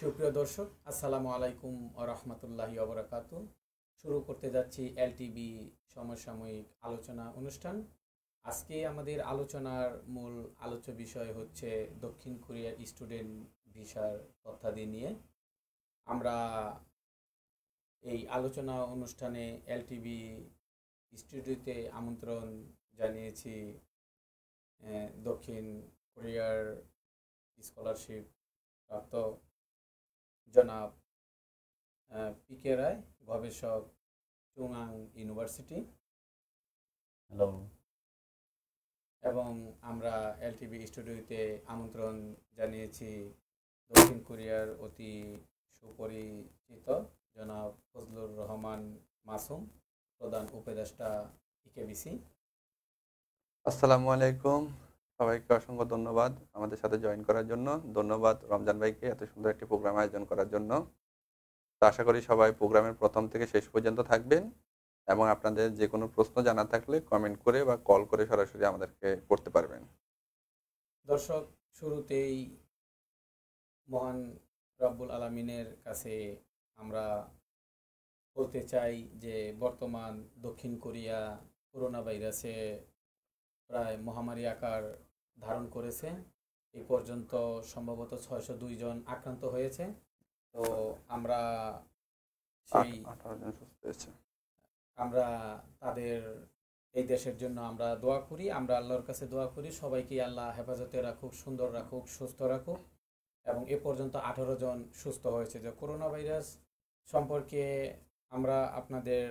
সুপ্রিয় দর্শক আসসালামু আলাইকুম রহমতুল্লাহি অবরাকাত শুরু করতে যাচ্ছি এলটিবি সমসাময়িক আলোচনা অনুষ্ঠান আজকে আমাদের আলোচনার মূল আলোচ্য বিষয় হচ্ছে দক্ষিণ কোরিয়ার স্টুডেন্ট ভিসার তথ্যাদি নিয়ে আমরা এই আলোচনা অনুষ্ঠানে এলটিবি স্টুডিওতে আমন্ত্রণ জানিয়েছি দক্ষিণ কোরিয়ার স্কলারশিপ প্রাপ্ত জনাব পি কে রায় গবেষক চুংআং ইউনিভার্সিটি হ্যালো এবং আমরা এলটিভি স্টুডিওতে আমন্ত্রণ জানিয়েছি দক্ষিণ কোরিয়ার অতি সুপরিচিত জনাব ফজলুর রহমান মাসুম প্রধান উপদেষ্টা ইকেবিসি আসসালামু আলাইকুম সবাইকে অসংখ্য ধন্যবাদ আমাদের সাথে জয়েন করার জন্য ধন্যবাদ রমজান ভাইকে এত সুন্দর একটি প্রোগ্রাম আয়োজন করার জন্য তো আশা করি সবাই প্রোগ্রামের প্রথম থেকে শেষ পর্যন্ত থাকবেন এবং আপনাদের যে কোনো প্রশ্ন জানা থাকলে কমেন্ট করে বা কল করে সরাসরি আমাদেরকে করতে পারবেন দর্শক শুরুতেই মহান রব্বুল আলমিনের কাছে আমরা বলতে চাই যে বর্তমান দক্ষিণ কোরিয়া করোনা ভাইরাসে প্রায় মহামারী আকার ধারণ করেছে এ পর্যন্ত সম্ভবত ছয়শো দুই জন আক্রান্ত হয়েছে তো আমরা সেই আমরা তাদের এই দেশের জন্য আমরা দোয়া করি আমরা আল্লাহর কাছে দোয়া করি সবাইকে আল্লাহ হেফাজতে রাখুক সুন্দর রাখুক সুস্থ রাখুক এবং এ পর্যন্ত আঠারো জন সুস্থ হয়েছে যে করোনা ভাইরাস সম্পর্কে আমরা আপনাদের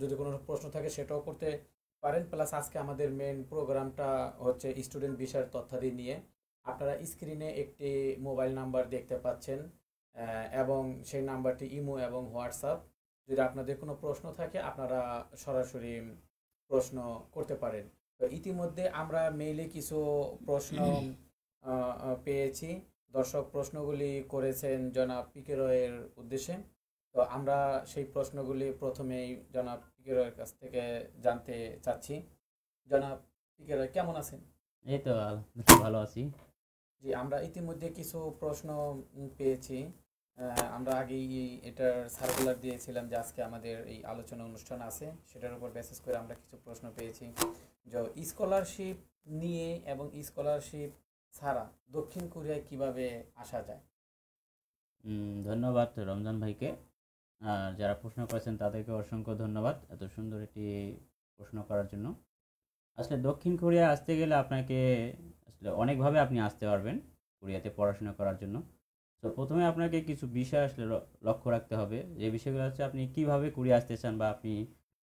যদি কোনো প্রশ্ন থাকে সেটাও করতে পারেন প্লাস আজকে আমাদের মেন প্রোগ্রামটা হচ্ছে স্টুডেন্ট বিষয়ের তথ্যাদি নিয়ে আপনারা স্ক্রিনে একটি মোবাইল নাম্বার দেখতে পাচ্ছেন এবং সেই নাম্বারটি ইমো এবং হোয়াটসঅ্যাপ যদি আপনাদের কোনো প্রশ্ন থাকে আপনারা সরাসরি প্রশ্ন করতে পারেন তো ইতিমধ্যে আমরা মেইলে কিছু প্রশ্ন পেয়েছি দর্শক প্রশ্নগুলি করেছেন জনাব পিকে রয়ের উদ্দেশ্যে তো আমরা সেই প্রশ্নগুলি প্রথমেই জনাব ফিকিরের কাছ থেকে জানতে চাচ্ছি জনাব ফিকির কেমন আছেন এই তো ভালো আছি জি আমরা ইতিমধ্যে কিছু প্রশ্ন পেয়েছি আমরা আগেই এটার সার্কুলার দিয়েছিলাম যে আজকে আমাদের এই আলোচনা অনুষ্ঠান আছে সেটার উপর বেসেস করে আমরা কিছু প্রশ্ন পেয়েছি যে স্কলারশিপ নিয়ে এবং স্কলারশিপ ছাড়া দক্ষিণ কোরিয়ায় কিভাবে আসা যায় ধন্যবাদ রমজান ভাইকে যারা প্রশ্ন করেছেন তাদেরকে অসংখ্য ধন্যবাদ এত সুন্দর একটি প্রশ্ন করার জন্য আসলে দক্ষিণ কোরিয়া আসতে গেলে আপনাকে আসলে অনেকভাবে আপনি আসতে পারবেন কোরিয়াতে পড়াশোনা করার জন্য তো প্রথমে আপনাকে কিছু বিষয় আসলে লক্ষ্য রাখতে হবে যে বিষয়গুলো হচ্ছে আপনি কিভাবে কোরিয়া আসতে চান বা আপনি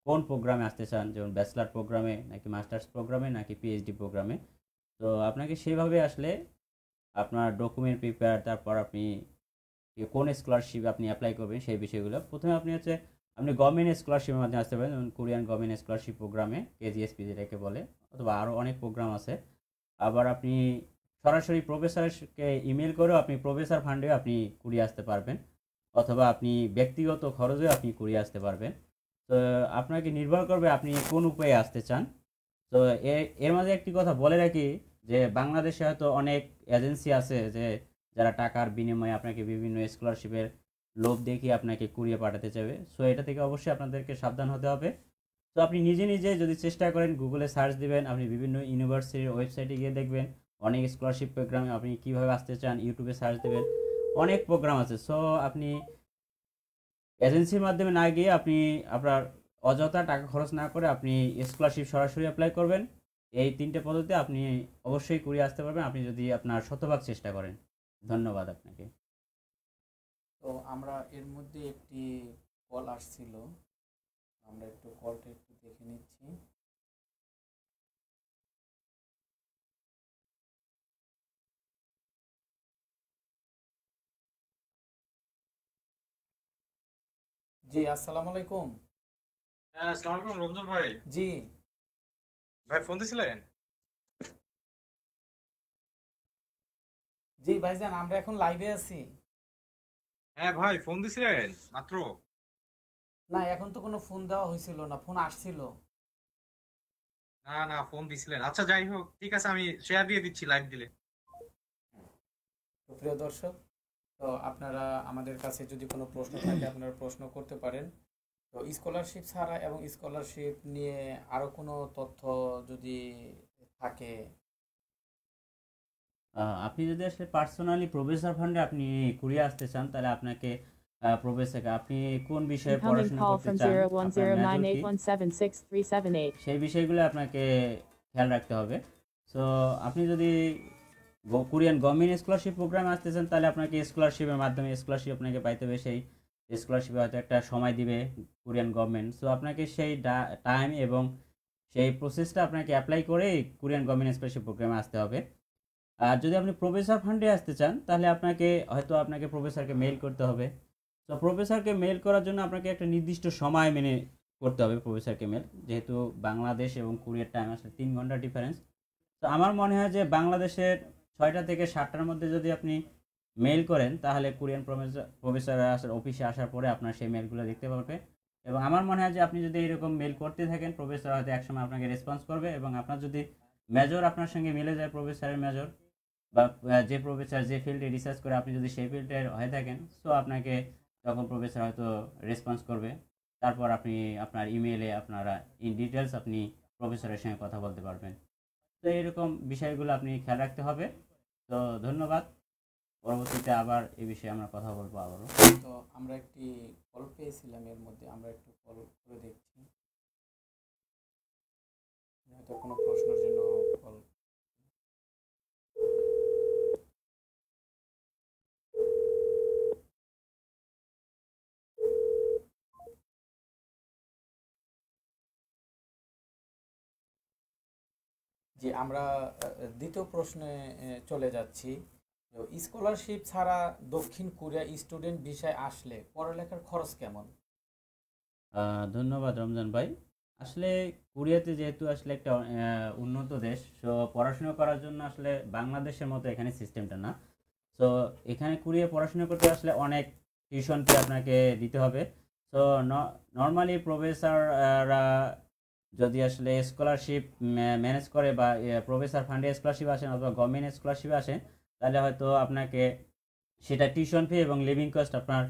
কোন প্রোগ্রামে আসতে চান যেমন ব্যাচেলার প্রোগ্রামে নাকি মাস্টার্স প্রোগ্রামে নাকি পিএইচডি প্রোগ্রামে তো আপনাকে সেভাবে আসলে আপনার ডকুমেন্ট প্রিপেয়ার তারপর আপনি কোন স্কলারশিপ আপনি অ্যাপ্লাই করবেন সেই বিষয়গুলো প্রথমে আপনি হচ্ছে আপনি গভর্নমেন্ট স্কলারশিপের মাধ্যমে আসতে পারেন যেমন কোরিয়ান গভর্নমেন্ট স্কলারশিপ প্রোগ্রামে কেজিএসপি যেটাকে বলে অথবা আরও অনেক প্রোগ্রাম আছে আবার আপনি সরাসরি প্রফেসরকে ইমেল করেও আপনি প্রফেসর ফান্ডেও আপনি কুড়িয়ে আসতে পারবেন অথবা আপনি ব্যক্তিগত খরচেও আপনি কুড়িয়ে আসতে পারবেন তো আপনাকে নির্ভর করবে আপনি কোন উপায়ে আসতে চান তো এর মাঝে একটি কথা বলে রাখি যে বাংলাদেশে হয়তো অনেক এজেন্সি আছে যে যারা টাকার বিনিময়ে আপনাকে বিভিন্ন স্কলারশিপের লোভ দেখিয়ে আপনাকে কুড়িয়ে পাঠাতে চাইবে সো এটা থেকে অবশ্যই আপনাদেরকে সাবধান হতে হবে তো আপনি নিজে নিজে যদি চেষ্টা করেন গুগলে সার্চ দিবেন আপনি বিভিন্ন ইউনিভার্সিটির ওয়েবসাইটে গিয়ে দেখবেন অনেক স্কলারশিপ প্রোগ্রামে আপনি কীভাবে আসতে চান ইউটিউবে সার্চ দেবেন অনেক প্রোগ্রাম আছে সো আপনি এজেন্সির মাধ্যমে না গিয়ে আপনি আপনার অযথা টাকা খরচ না করে আপনি স্কলারশিপ সরাসরি অ্যাপ্লাই করবেন এই তিনটে পদ্ধতি আপনি অবশ্যই কুড়িয়ে আসতে পারবেন আপনি যদি আপনার শতভাগ চেষ্টা করেন ধন্যবাদ আপনাকে তো আমরা এর মধ্যে একটি কল আসছিল আমরা একটু কলটা একটু দেখে নিচ্ছি জি আসসালামু আলাইকুম হ্যাঁ আসসালামু আলাইকুম রঞ্জন ভাই জি ভাই ফোন দিছিলেন জি ভাইজান আমরা এখন লাইভে আছি হ্যাঁ ভাই ফোন দিছিলেন মাত্র না এখন তো কোনো ফোন দেওয়া হয়েছিল না ফোন আসছিল না না ফোন দিছিলেন আচ্ছা যাই হোক ঠিক আছে আমি শেয়ার দিয়ে দিচ্ছি লাইভ দিলে প্রিয় দর্শক তো আপনারা আমাদের কাছে যদি কোনো প্রশ্ন থাকে আপনারা প্রশ্ন করতে পারেন তো স্কলারশিপ ছাড়া এবং স্কলারশিপ নিয়ে আরও কোনো তথ্য যদি থাকে আপনি যদি আসলে পার্সোনালি প্রফেসর ফান্ডে আপনি কুড়িয়ে আসতে চান তাহলে আপনাকে প্রফেসরকে আপনি কোন বিষয়ে পড়াশোনা করতে চান সেই বিষয়গুলো আপনাকে খেয়াল রাখতে হবে সো আপনি যদি কোরিয়ান গভর্নমেন্ট স্কলারশিপ প্রোগ্রামে আসতে চান তাহলে আপনাকে স্কলারশিপের মাধ্যমে স্কলারশিপ আপনাকে পাইতে হবে সেই স্কলারশিপে হয়তো একটা সময় দিবে কোরিয়ান গভর্নমেন্ট সো আপনাকে সেই টাইম এবং সেই প্রসেসটা আপনাকে অ্যাপ্লাই করেই কোরিয়ান গভর্নমেন্ট স্কলারশিপ প্রোগ্রামে আসতে হবে আর যদি আপনি প্রফেসর ফান্ডে আসতে চান তাহলে আপনাকে হয়তো আপনাকে প্রফেসরকে মেইল করতে হবে তো প্রফেসরকে মেইল করার জন্য আপনাকে একটা নির্দিষ্ট সময় মেনে করতে হবে প্রফেসরকে মেল যেহেতু বাংলাদেশ এবং কোরিয়ার টাইম আসলে তিন ঘন্টা ডিফারেন্স তো আমার মনে হয় যে বাংলাদেশের ছয়টা থেকে সাতটার মধ্যে যদি আপনি মেল করেন তাহলে কোরিয়ান প্রফেসর প্রফেসর আসার অফিসে আসার পরে আপনার সেই মেলগুলো দেখতে পাবে এবং আমার মনে হয় যে আপনি যদি এরকম মেল করতে থাকেন প্রফেসর হয়তো একসময় আপনাকে রেসপন্স করবে এবং আপনার যদি মেজর আপনার সঙ্গে মিলে যায় প্রফেসরের মেজর বা যে প্রফেসর যে ফিল্ডে রিসার্চ করে আপনি যদি সেই ফিল্ডের হয়ে থাকেন সো আপনাকে তখন প্রফেসর হয়তো রেসপন্স করবে তারপর আপনি আপনার ইমেলে আপনারা ইন ডিটেলস আপনি প্রফেসরের সঙ্গে কথা বলতে পারবেন তো এরকম বিষয়গুলো আপনি খেয়াল রাখতে হবে তো ধন্যবাদ পরবর্তীতে আবার এ বিষয়ে আমরা কথা বলবো আবারও তো আমরা একটি কল পেয়েছিলাম এর মধ্যে আমরা একটু কল করে দেখছি হয়তো কোনো প্রশ্নের জন্য জি আমরা দ্বিতীয় প্রশ্নে চলে যাচ্ছি স্কলারশিপ ছাড়া দক্ষিণ কোরিয়া স্টুডেন্ট ভিসায় আসলে পড়ালেখার খরচ কেমন ধন্যবাদ রমজান ভাই আসলে কোরিয়াতে যেহেতু আসলে একটা উন্নত দেশ সো পড়াশোনা করার জন্য আসলে বাংলাদেশের মতো এখানে সিস্টেমটা না সো এখানে কোরিয়া পড়াশোনা করতে আসলে অনেক টিউশন ফি আপনাকে দিতে হবে সো নর্মালি প্রফেসররা যদি আসলে স্কলারশিপ ম্যানেজ করে বা প্রফেসর ফান্ডে স্কলারশিপ আসেন অথবা গভর্নমেন্ট স্কলারশিপ আসেন তাহলে হয়তো আপনাকে সেটা টিউশন ফি এবং লিভিং কস্ট আপনার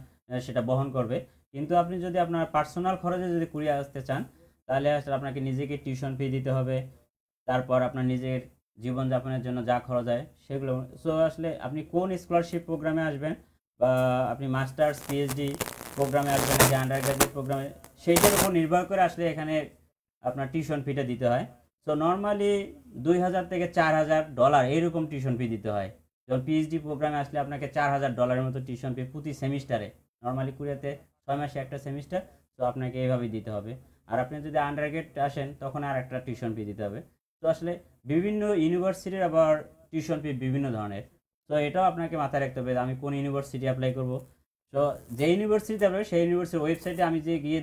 সেটা বহন করবে কিন্তু আপনি যদি আপনার পার্সোনাল খরচে যদি কুড়িয়ে আসতে চান তাহলে আসলে আপনাকে নিজেকে টিউশন ফি দিতে হবে তারপর আপনার নিজের জীবনযাপনের জন্য যা খরচ হয় সেগুলো সো আসলে আপনি কোন স্কলারশিপ প্রোগ্রামে আসবেন বা আপনি মাস্টার্স পিএইচডি প্রোগ্রামে আসবেন যে আন্ডার গ্রাজুয়েট প্রোগ্রামে সেইটার উপর নির্ভর করে আসলে এখানে আপনার টিউশন ফিটা দিতে হয় সো নর্মালি দুই হাজার থেকে চার হাজার ডলার এইরকম টিউশন ফি দিতে হয় যখন পিএইচডি প্রোগ্রামে আসলে আপনাকে চার হাজার ডলারের মতো টিউশন ফি প্রতি সেমিস্টারে নর্মালি কুড়িয়াতে ছয় মাসে একটা সেমিস্টার তো আপনাকে এইভাবেই দিতে হবে আর আপনি যদি আন্ডারগ্রেড আসেন তখন আর একটা টিউশন ফি দিতে হবে তো আসলে বিভিন্ন ইউনিভার্সিটির আবার টিউশন ফি বিভিন্ন ধরনের তো এটাও আপনাকে মাথায় রাখতে হবে আমি কোন ইউনিভার্সিটি অ্যাপ্লাই করব তো যে ইউনিভার্সিটিতে আপনার সেই ইউনিভার্সিটির ওয়েবসাইটে আমি যে গিয়ে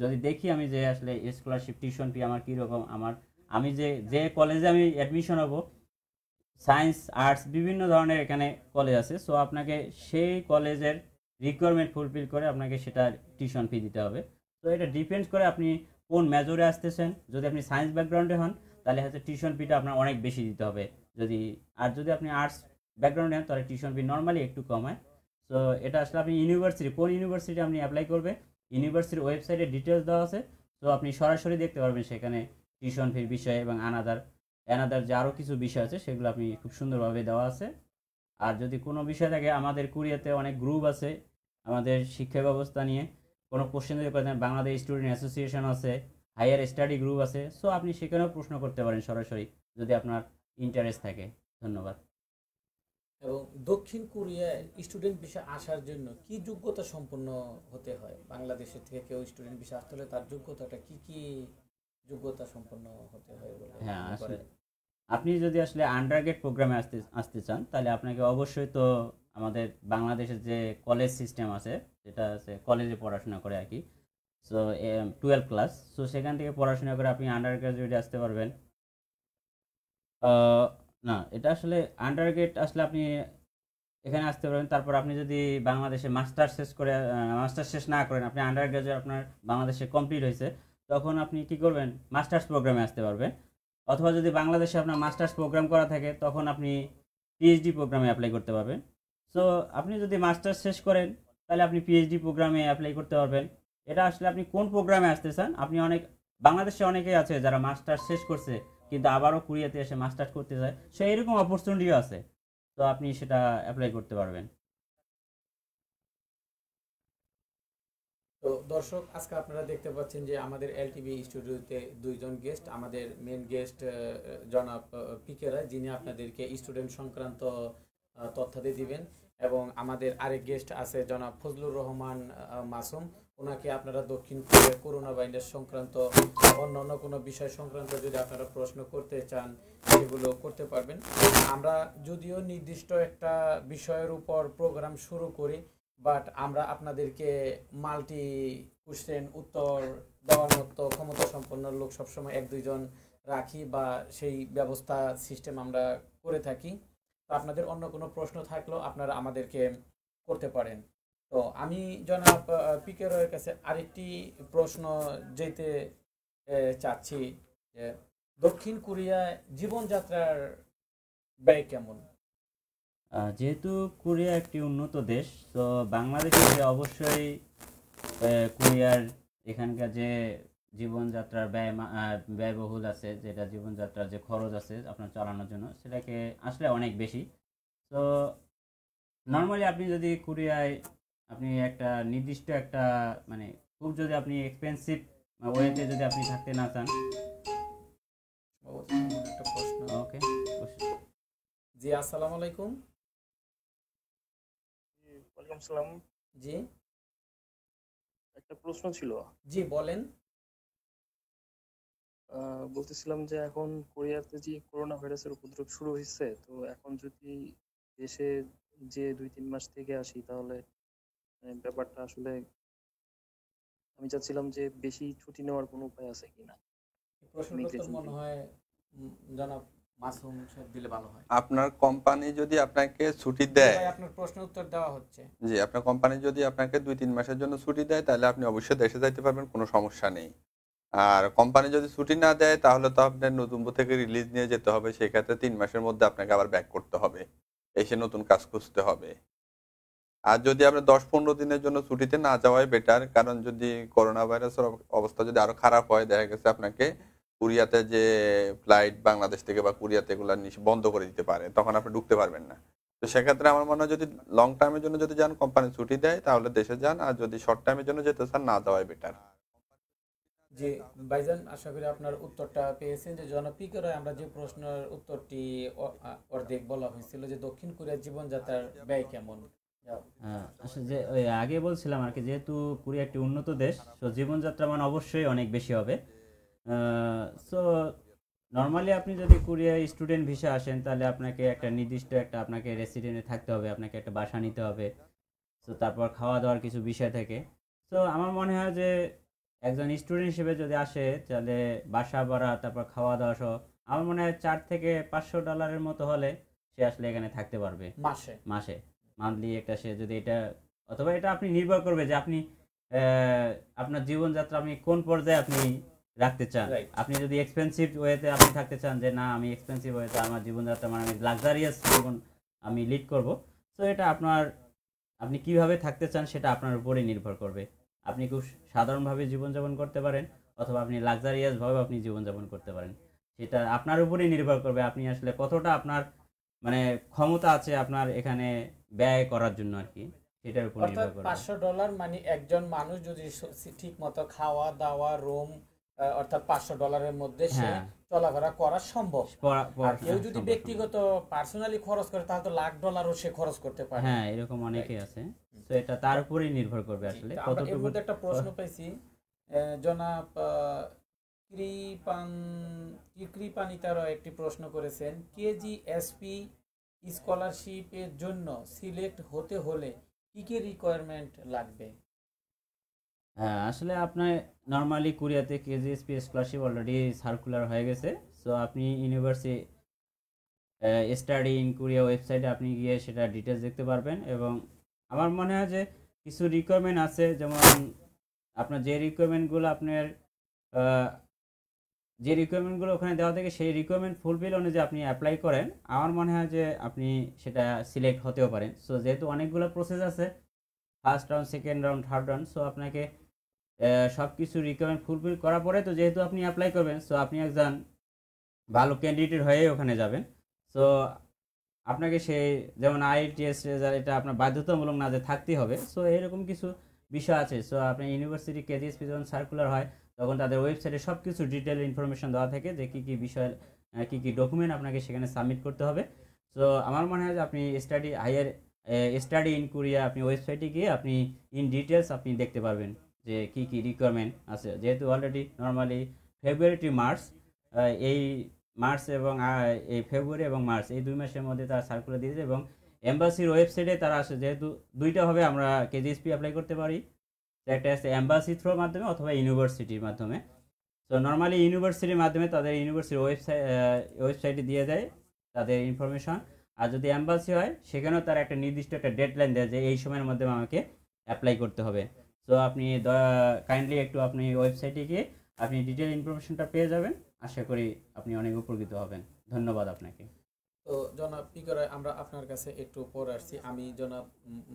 যদি দেখি আমি যে আসলে স্কলারশিপ টিউশনটি আমার কীরকম আমার আমি যে যে কলেজে আমি অ্যাডমিশন হব সায়েন্স আর্টস বিভিন্ন ধরনের এখানে কলেজ আছে সো আপনাকে সেই কলেজের রিকোয়ারমেন্ট ফুলফিল করে আপনাকে সেটা টিউশন ফি দিতে হবে তো এটা ডিপেন্ড করে আপনি কোন মেজরে আসতেছেন যদি আপনি সায়েন্স ব্যাকগ্রাউন্ডে হন তাহলে হচ্ছে টিউশন ফিটা আপনার অনেক বেশি দিতে হবে যদি আর যদি আপনি আর্টস ব্যাকগ্রাউন্ডে হন তাহলে টিউশন ফি নর্মালি একটু কম হয় সো এটা আসলে আপনি ইউনিভার্সিটি কোন ইউনিভার্সিটি আপনি অ্যাপ্লাই করবে ইউনিভার্সিটির ওয়েবসাইটে ডিটেলস দেওয়া আছে তো আপনি সরাসরি দেখতে পারবেন সেখানে টিউশন ফির বিষয়ে এবং আনাদার অ্যানাদার যে আরও কিছু বিষয় আছে সেগুলো আপনি খুব সুন্দরভাবে দেওয়া আছে আর যদি কোনো বিষয় থাকে আমাদের কুরিয়াতে অনেক গ্রুপ আছে আমাদের শিক্ষা ব্যবস্থা নিয়ে কোনো কোশ্চেন যদি করেন বাংলাদেশ স্টুডেন্ট অ্যাসোসিয়েশন আছে হায়ার স্টাডি গ্রুপ আছে সো আপনি সেখানেও প্রশ্ন করতে পারেন সরাসরি যদি আপনার ইন্টারেস্ট থাকে ধন্যবাদ এবং দক্ষিণ কোরিয়ায় স্টুডেন্ট ভিসা আসার জন্য কি যোগ্যতা সম্পন্ন হতে হয় বাংলাদেশের থেকে কেউ স্টুডেন্ট ভিসা আসতে হলে তার যোগ্যতাটা কি কি যোগ্যতা সম্পন্ন হতে হয় বলে হ্যাঁ আপনি যদি আসলে আন্ডারগ্রেড প্রোগ্রামে আসতে আসতে চান তাহলে আপনাকে অবশ্যই তো আমাদের বাংলাদেশের যে কলেজ সিস্টেম আছে যেটা আছে কলেজে পড়াশোনা করে আর কি সো টুয়েলভ ক্লাস সো সেখান থেকে পড়াশোনা করে আপনি আন্ডার গ্রাজুয়েটে আসতে পারবেন না এটা আসলে আন্ডারগ্রেড আসলে আপনি এখানে আসতে পারেন তারপর আপনি যদি বাংলাদেশে মাস্টার শেষ করে মাস্টার শেষ না করেন আপনি আন্ডার গ্রাজুয়েট আপনার বাংলাদেশে কমপ্লিট হয়েছে তখন আপনি কি করবেন মাস্টার্স প্রোগ্রামে আসতে পারবেন অথবা যদি বাংলাদেশে আপনার মাস্টার্স প্রোগ্রাম করা থাকে তখন আপনি পিএইচডি প্রোগ্রামে অ্যাপ্লাই করতে পারবেন সো আপনি যদি মাস্টার্স শেষ করেন তাহলে আপনি পিএইচডি প্রোগ্রামে অ্যাপ্লাই করতে পারবেন এটা আসলে আপনি কোন প্রোগ্রামে আসতে চান আপনি অনেক বাংলাদেশে অনেকেই আছে যারা মাস্টার্স শেষ করছে কিন্তু আবারও কোরিয়াতে এসে মাস্টার্স করতে যায় সে এরকম অপরচুনিটিও আছে তো আপনি সেটা অ্যাপ্লাই করতে পারবেন তো দর্শক আজকে আপনারা দেখতে পাচ্ছেন যে আমাদের এল টিভি স্টুডিওতে দুইজন গেস্ট আমাদের মেন গেস্ট জনাব পিকেরা যিনি আপনাদেরকে স্টুডেন্ট সংক্রান্ত তথ্যাদি দিবেন এবং আমাদের আরেক গেস্ট আছে জনাব ফজলুর রহমান মাসুম ওনাকে আপনারা দক্ষিণ কোরিয়া করোনা ভাইরাস সংক্রান্ত অন্য অন্য কোনো বিষয় সংক্রান্ত যদি আপনারা প্রশ্ন করতে চান সেগুলো করতে পারবেন আমরা যদিও নির্দিষ্ট একটা বিষয়ের উপর প্রোগ্রাম শুরু করি বাট আমরা আপনাদেরকে মাল্টি কোশ্চেন উত্তর দেওয়ার মতো ক্ষমতা সম্পন্ন লোক সবসময় এক দুইজন রাখি বা সেই ব্যবস্থা সিস্টেম আমরা করে থাকি তো আপনাদের অন্য কোনো প্রশ্ন থাকলেও আপনারা আমাদেরকে করতে পারেন তো আমি জনাব পিকে রয়ের কাছে আরেকটি প্রশ্ন যেতে চাচ্ছি যে দক্ষিণ কোরিয়ায় জীবনযাত্রার ব্যয় কেমন যেহেতু কোরিয়া একটি উন্নত দেশ তো বাংলাদেশে অবশ্যই কোরিয়ার এখানকার যে জীবনযাত্রার ব্যয় ব্যয়বহুল আছে যেটা জীবনযাত্রার যে খরচ আছে আপনার চালানোর জন্য সেটাকে আসলে অনেক বেশি তো নর্মালি আপনি যদি কোরিয়ায় আপনি একটা নির্দিষ্ট একটা মানে খুব যদি আপনি এক্সপেন্সিভ ওয়েতে যদি আপনি থাকতে না চান একটা প্রশ্ন ওকে জি আসসালাম আলাইকুম ওয়ালাইকুম জি একটা প্রশ্ন ছিল জি বলেন বলতেছিলাম যে এখন কোরিয়াতে যে করোনা ভাইরাসের উপদ্রব শুরু হয়েছে তো এখন যদি দেশে যে দুই তিন মাস থেকে আসি তাহলে মানে ব্যাপারটা আসলে আমি চাচ্ছিলাম যে বেশি ছুটি নেওয়ার কোনো উপায় আছে কিনা মনে হয় জনাব আপনার কোম্পানি যদি আপনাকে ছুটি দেয় আপনার প্রশ্ন উত্তর দেওয়া হচ্ছে জি আপনার কোম্পানি যদি আপনাকে দুই তিন মাসের জন্য ছুটি দেয় তাহলে আপনি অবশ্যই দেশে যাইতে পারবেন কোনো সমস্যা নেই আর কোম্পানি যদি ছুটি না দেয় তাহলে তো আপনার নতুন থেকে রিলিজ নিয়ে যেতে হবে সেক্ষেত্রে তিন মাসের মধ্যে আপনাকে আবার ব্যাক করতে হবে এসে নতুন কাজ খুঁজতে হবে আর যদি আপনি দশ পনেরো দিনের জন্য ছুটিতে না যাওয়াই বেটার কারণ যদি করোনা ভাইরাসের অবস্থা যদি আরো খারাপ হয় দেখা গেছে আপনাকে কোরিয়াতে যে ফ্লাইট বাংলাদেশ থেকে বা কোরিয়াতে এগুলো বন্ধ করে দিতে পারে তখন আপনি ঢুকতে পারবেন না তো সেক্ষেত্রে আমার মনে হয় যদি লং টাইমের জন্য যদি যান কোম্পানি ছুটি দেয় তাহলে দেশে যান আর যদি শর্ট টাইমের জন্য যেতে চান না যাওয়াই বেটার জি বাইজান আশা করি আপনার উত্তরটা পেয়েছেন যে জনপ্রিয় আমরা যে প্রশ্নের উত্তরটি অর্ধেক বলা হয়েছিল যে দক্ষিণ কোরিয়ার জীবনযাত্রার ব্যয় কেমন যে আগে বলছিলাম আর কি যেহেতু পুরী একটি উন্নত দেশ তো জীবনযাত্রা মান অবশ্যই অনেক বেশি হবে সো নর্মালি আপনি যদি কুরিয়া স্টুডেন্ট ভিসা আসেন তাহলে আপনাকে একটা নির্দিষ্ট একটা আপনাকে রেসিডেন্টে থাকতে হবে আপনাকে একটা বাসা নিতে হবে তো তারপর খাওয়া দাওয়ার কিছু বিষয় থাকে তো আমার মনে হয় যে একজন স্টুডেন্ট হিসেবে যদি আসে তাহলে বাসা ভাড়া তারপর খাওয়া দাওয়া সহ আমার মনে হয় চার থেকে পাঁচশো ডলারের মতো হলে সে আসলে এখানে থাকতে পারবে মাসে মাসে মান্থলি একটা সে যদি এটা অথবা এটা আপনি নির্ভর করবে যে আপনি আপনার জীবনযাত্রা আপনি কোন পর্যায়ে আপনি রাখতে চান আপনি যদি এক্সপেন্সিভ ওয়েতে আপনি থাকতে চান যে না আমি এক্সপেন্সিভ ওয়েতে আমার জীবনযাত্রা মানে আমি লাক্সারিয়াস জীবন আমি লিড করব তো এটা আপনার আপনি কিভাবে থাকতে চান সেটা আপনার উপরেই নির্ভর করবে আপনি খুব সাধারণভাবে জীবনযাপন করতে পারেন অথবা আপনি লাক্সারিয়াসভাবে আপনি জীবনযাপন করতে পারেন সেটা আপনার উপরেই নির্ভর করবে আপনি আসলে কতটা আপনার মানে ক্ষমতা আছে আপনার এখানে ব্যয় করার জন্য আর কি এটার উপর নির্ভর করে পাঁচশো ডলার মানে একজন মানুষ যদি ঠিক মতো খাওয়া দাওয়া রুম অর্থাৎ পাঁচশো ডলারের মধ্যে সে হ্যাঁ। চলাফেরা করা সম্ভব কেউ যদি ব্যক্তিগত পার্সোনালি খরচ করে তাহলে তো লাখ ডলারও সে খরচ করতে পারে হ্যাঁ এরকম অনেকে আছে তো এটা তার উপরেই নির্ভর করবে আসলে কতটুকু একটা প্রশ্ন পাইছি জনাব ইকৃপান একটি প্রশ্ন করেছেন কেজি এসপি স্কলারশিপের জন্য সিলেক্ট হতে হলে কী কী রিকোয়ারমেন্ট লাগবে হ্যাঁ আসলে আপনার নর্মালি কোরিয়াতে এসপি স্কলারশিপ অলরেডি সার্কুলার হয়ে গেছে সো আপনি ইউনিভার্সিটি স্টাডি ইন কোরিয়া ওয়েবসাইটে আপনি গিয়ে সেটা ডিটেলস দেখতে পারবেন এবং আমার মনে হয় যে কিছু রিকোয়ারমেন্ট আছে যেমন আপনার যে রিকোয়ারমেন্টগুলো আপনার যে রিকোয়ারমেন্টগুলো ওখানে দেওয়া থাকে সেই রিকোয়ারমেন্ট ফুলফিল অনুযায়ী আপনি অ্যাপ্লাই করেন আমার মনে হয় যে আপনি সেটা সিলেক্ট হতেও পারেন সো যেহেতু অনেকগুলো প্রসেস আছে first round second round third round so আপনাকে সব কিছু রিকোয়ারমেন্ট ফুলফিল করার পরে তো যেহেতু আপনি অ্যাপ্লাই করবেন সো আপনি একজন ভালো ক্যান্ডিডেট হয়ে ওখানে যাবেন সো আপনাকে সেই যেমন আইটিএস রেজাল্ট এটা আপনার বাধ্যতামূলক না যে থাকতেই হবে সো এরকম কিছু বিষয় আছে সো আপনি ইউনিভার্সিটি কেজিএসপি যখন সার্কুলার হয় তখন তাদের ওয়েবসাইটে সব কিছু ডিটেল ইনফরমেশন দেওয়া থাকে যে কী কী বিষয় কী কী ডকুমেন্ট আপনাকে সেখানে সাবমিট করতে হবে তো আমার মনে হয় যে আপনি study higher study in Korea আপনি ওয়েবসাইটে গিয়ে আপনি ইন ডিটেলস আপনি দেখতে পারবেন যে কী কী রিকোয়ারমেন্ট আছে যেহেতু already normally February to March এই মার্চ এবং এই ফেব্রুয়ারি এবং মার্চ এই দুই মাসের মধ্যে তারা সার্কুলার দিয়েছে এবং এম্বাসির ওয়েবসাইটে তারা আসে যেহেতু দুইটাভাবে আমরা কেজিএসপি অ্যাপ্লাই করতে পারি একটা আছে অ্যাম্বাসি থ্রোর মাধ্যমে অথবা ইউনিভার্সিটির মাধ্যমে তো নর্মালি ইউনিভার্সিটির মাধ্যমে তাদের ইউনিভার্সিটির ওয়েবসাইট ওয়েবসাইটে দিয়ে দেয় তাদের ইনফরমেশন আর যদি অ্যাম্বাসি হয় সেখানেও তার একটা নির্দিষ্ট একটা ডেডলাইন দেয় যে এই সময়ের মধ্যে আমাকে অ্যাপ্লাই করতে হবে তো আপনি কাইন্ডলি একটু আপনি ওয়েবসাইটে গিয়ে আপনি ডিটেল ইনফরমেশনটা পেয়ে যাবেন আশা করি আপনি অনেক উপকৃত হবেন ধন্যবাদ আপনাকে তো জনাব কি করে আমরা আপনার কাছে একটু পরে আসছি আমি জনাব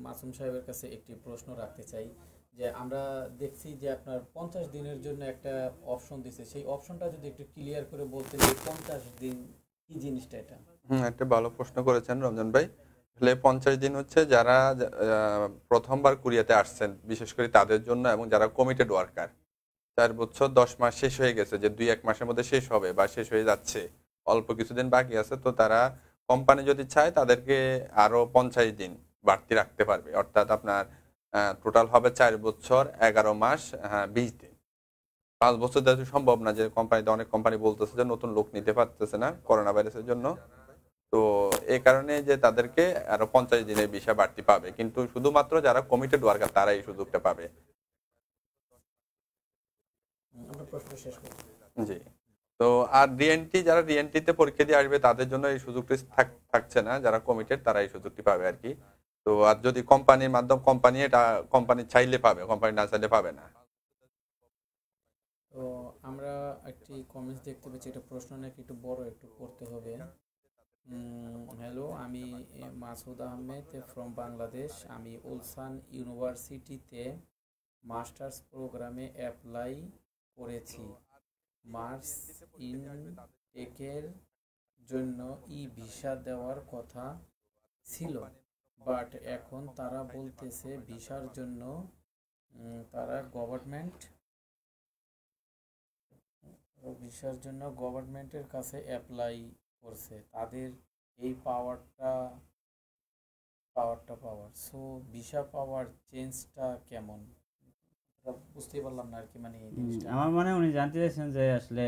মাসুম সাহেবের কাছে একটি প্রশ্ন রাখতে চাই যে আমরা দেখছি যে আপনার পঞ্চাশ দিনের জন্য একটা অপশন দিছে সেই অপশনটা যদি একটু ক্লিয়ার করে বলতেন যে পঞ্চাশ দিন কি জিনিসটা এটা হুম একটা ভালো প্রশ্ন করেছেন রঞ্জন ভাই আসলে পঞ্চাশ দিন হচ্ছে যারা প্রথমবার কোরিয়াতে আসছেন বিশেষ করে তাদের জন্য এবং যারা কমিটেড ওয়ার্কার চার বছর দশ মাস শেষ হয়ে গেছে যে দুই এক মাসের মধ্যে শেষ হবে বা শেষ হয়ে যাচ্ছে অল্প কিছুদিন বাকি আছে তো তারা কোম্পানি যদি চায় তাদেরকে আরও পঞ্চাশ দিন বাড়তি রাখতে পারবে অর্থাৎ আপনার টোটাল হবে চার বছর এগারো মাস বিশ দিন পাঁচ বছর দেওয়া সম্ভব না যে কোম্পানিতে অনেক কোম্পানি বলতেছে যে নতুন লোক নিতে পারতেছে না করোনা ভাইরাসের জন্য তো এই কারণে যে তাদেরকে আরো পঞ্চাশ দিনের বিষয় বাড়তি পাবে কিন্তু শুধুমাত্র যারা কমিটেড ওয়ার্কার তারা এই সুযোগটা পাবে জি তো আর ডিএনটি যারা ডিএনটিতে পরীক্ষা দিয়ে আসবে তাদের জন্য এই সুযোগটি থাকছে না যারা কমিটেড তারা এই সুযোগটি পাবে আর কি তো আর যদি কোম্পানির মাধ্যম কোম্পানি এটা কোম্পানি চাইলে পাবে কোম্পানি না চাইলে পাবে না তো আমরা একটি কমেন্টস দেখতে পাচ্ছি এটা প্রশ্ন নাকি একটু বড় একটু করতে হবে হ্যালো আমি মাসুদ আহমেদ ফ্রম বাংলাদেশ আমি উলসান ইউনিভার্সিটিতে মাস্টার্স প্রোগ্রামে অ্যাপ্লাই করেছি মার্স ইন টেকের জন্য ই ভিসা দেওয়ার কথা ছিল বাট এখন তারা বলতেছে ভিসার জন্য তারা গভর্নমেন্ট ভিসার জন্য গভর্নমেন্টের কাছে অ্যাপ্লাই করছে তাদের এই পাওয়ারটা পাওয়ারটা পাওয়ার সো ভিসা পাওয়ার চেঞ্জটা কেমন বুঝতেই পারলাম না আর কি মানে আমার মনে উনি জানতে চাইছেন যে আসলে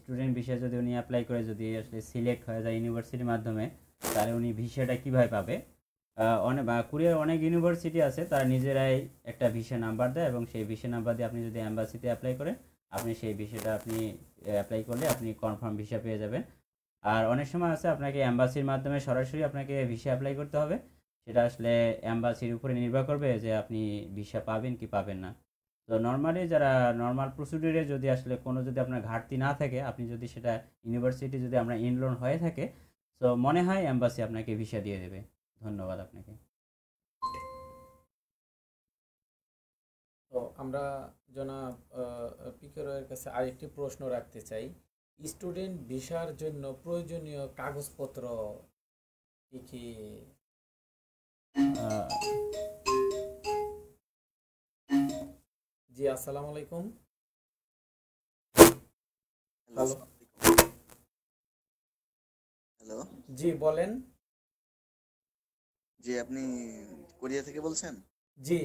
স্টুডেন্ট ভিসা যদি উনি অ্যাপ্লাই করে যদি আসলে সিলেক্ট হয়ে যায় ইউনিভার্সিটির মাধ্যমে তাহলে উনি ভিসাটা কীভাবে পাবে অনেক কোরিয়ার অনেক ইউনিভার্সিটি আছে তারা নিজেরাই একটা ভিসা নাম্বার দেয় এবং সেই ভিসা নাম্বার দিয়ে আপনি যদি অ্যাম্বাসিতে অ্যাপ্লাই করেন আপনি সেই ভিসাটা আপনি অ্যাপ্লাই করলে আপনি কনফার্ম ভিসা পেয়ে যাবেন আর অনেক সময় আছে আপনাকে অ্যাম্বাসির মাধ্যমে সরাসরি আপনাকে ভিসা অ্যাপ্লাই করতে হবে সেটা আসলে অ্যাম্বাসির উপরে নির্ভর করবে যে আপনি ভিসা পাবেন কি পাবেন না তো নর্মালি যারা নর্মাল প্রসিডিউরে যদি আসলে কোনো যদি আপনার ঘাটতি না থাকে আপনি যদি সেটা ইউনিভার্সিটি যদি আমরা ইনলোন হয়ে থাকে তো মনে হয় অ্যাম্বাসি আপনাকে ভিসা দিয়ে দেবে ধন্যবাদ আপনাকে তো আমরা জনাব পিকেরয়ের কাছে আরেকটি প্রশ্ন রাখতে চাই স্টুডেন্ট ভিসার জন্য প্রয়োজনীয় কাগজপত্র কি কি জি আসসালামু আলাইকুম হ্যালো জি বলেন যে আপনি কোরিয়া থেকে বলছেন জি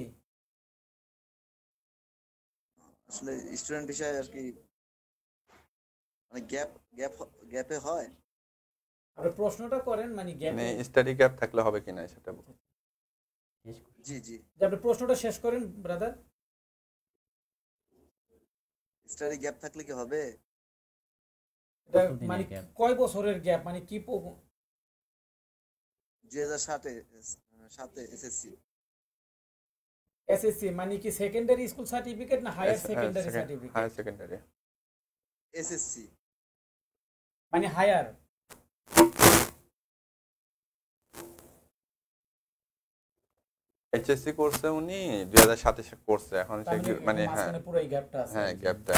আসলে স্টুডেন্ট বিষয়ে আর কি মানে গ্যাপ গ্যাপ গ্যাপে হয় আর প্রশ্নটা করেন মানে গ্যাপ মানে স্টাডি গ্যাপ থাকলে হবে কিনা সেটা জি জি আপনি প্রশ্নটা শেষ করেন ব্রাদার স্টাডি গ্যাপ থাকলে কি হবে মানে কয় বছরের গ্যাপ মানে কি মানে এইচএসসি হ্যাঁ, কোর্সে মানে উনি 2027 কোর্সে এখন মানে, মানে হ্যাঁ গ্যাপটা হ্যাঁ গ্যাপটা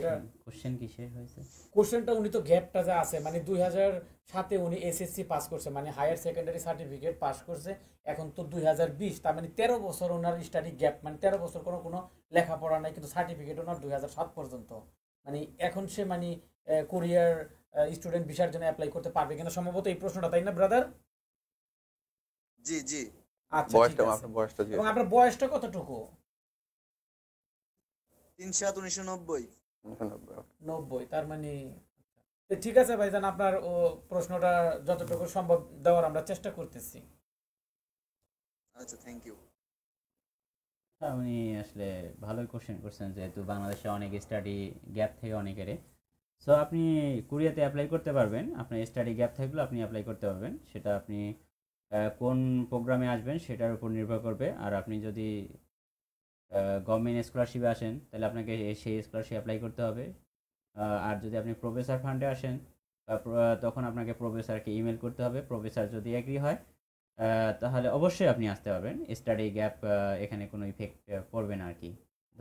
এটা কোশ্চেন কি হয়েছে কোশ্চেনটা উনি তো গ্যাপটা যা আছে মানে দুই হাজার সাতে উনি এসএসসি পাস করছে মানে হায়ার সেকেন্ডারি সার্টিফিকেট পাস করছে এখন তো দুই হাজার বিশ তার মানে তেরো বছর ওনার স্টাডি গ্যাপ মানে তেরো বছর কোনো কোনো লেখাপড়া নাই কিন্তু সার্টিফিকেট ওনার দুই হাজার সাত পর্যন্ত মানে এখন সে মানে কোরিয়ার স্টুডেন্ট ভিসার জন্য অ্যাপ্লাই করতে পারবে কিন্তু সম্ভবত এই প্রশ্নটা তাই না ব্রাদার জি জি আচ্ছা আপনার বয়সটা আপনার বয়সটা কতটুকু তিন সাত উনিশশো নব্বই নব্বই তার মানে আচ্ছা। ঠিক আছে ভাইজান আপনার ও প্রশ্নটা যতটুকু সম্ভব দেওয়ার আমরা চেষ্টা করতেছি আচ্ছা থ্যাংক ইউ উনি আসলে ভালোই কোশ্চেন করছেন যেহেতু বাংলাদেশে অনেক স্টাডি গ্যাপ থেকে অনেকেরই সো আপনি কোরিয়াতে অ্যাপ্লাই করতে পারবেন আপনার স্টাডি গ্যাপ থাকলে আপনি অ্যাপ্লাই করতে পারবেন সেটা আপনি কোন প্রোগ্রামে আসবেন সেটার উপর নির্ভর করবে আর আপনি যদি গভর্নমেন্ট স্কলারশিপে আসেন তাহলে আপনাকে সেই স্কলারশিপ অ্যাপ্লাই করতে হবে আর যদি আপনি প্রফেসর ফান্ডে আসেন তখন আপনাকে প্রফেসরকে ইমেল করতে হবে প্রফেসর যদি অ্যাগ্রি হয় তাহলে অবশ্যই আপনি আসতে পারবেন স্টাডি গ্যাপ এখানে কোনো ইফেক্ট পড়বে না আর কি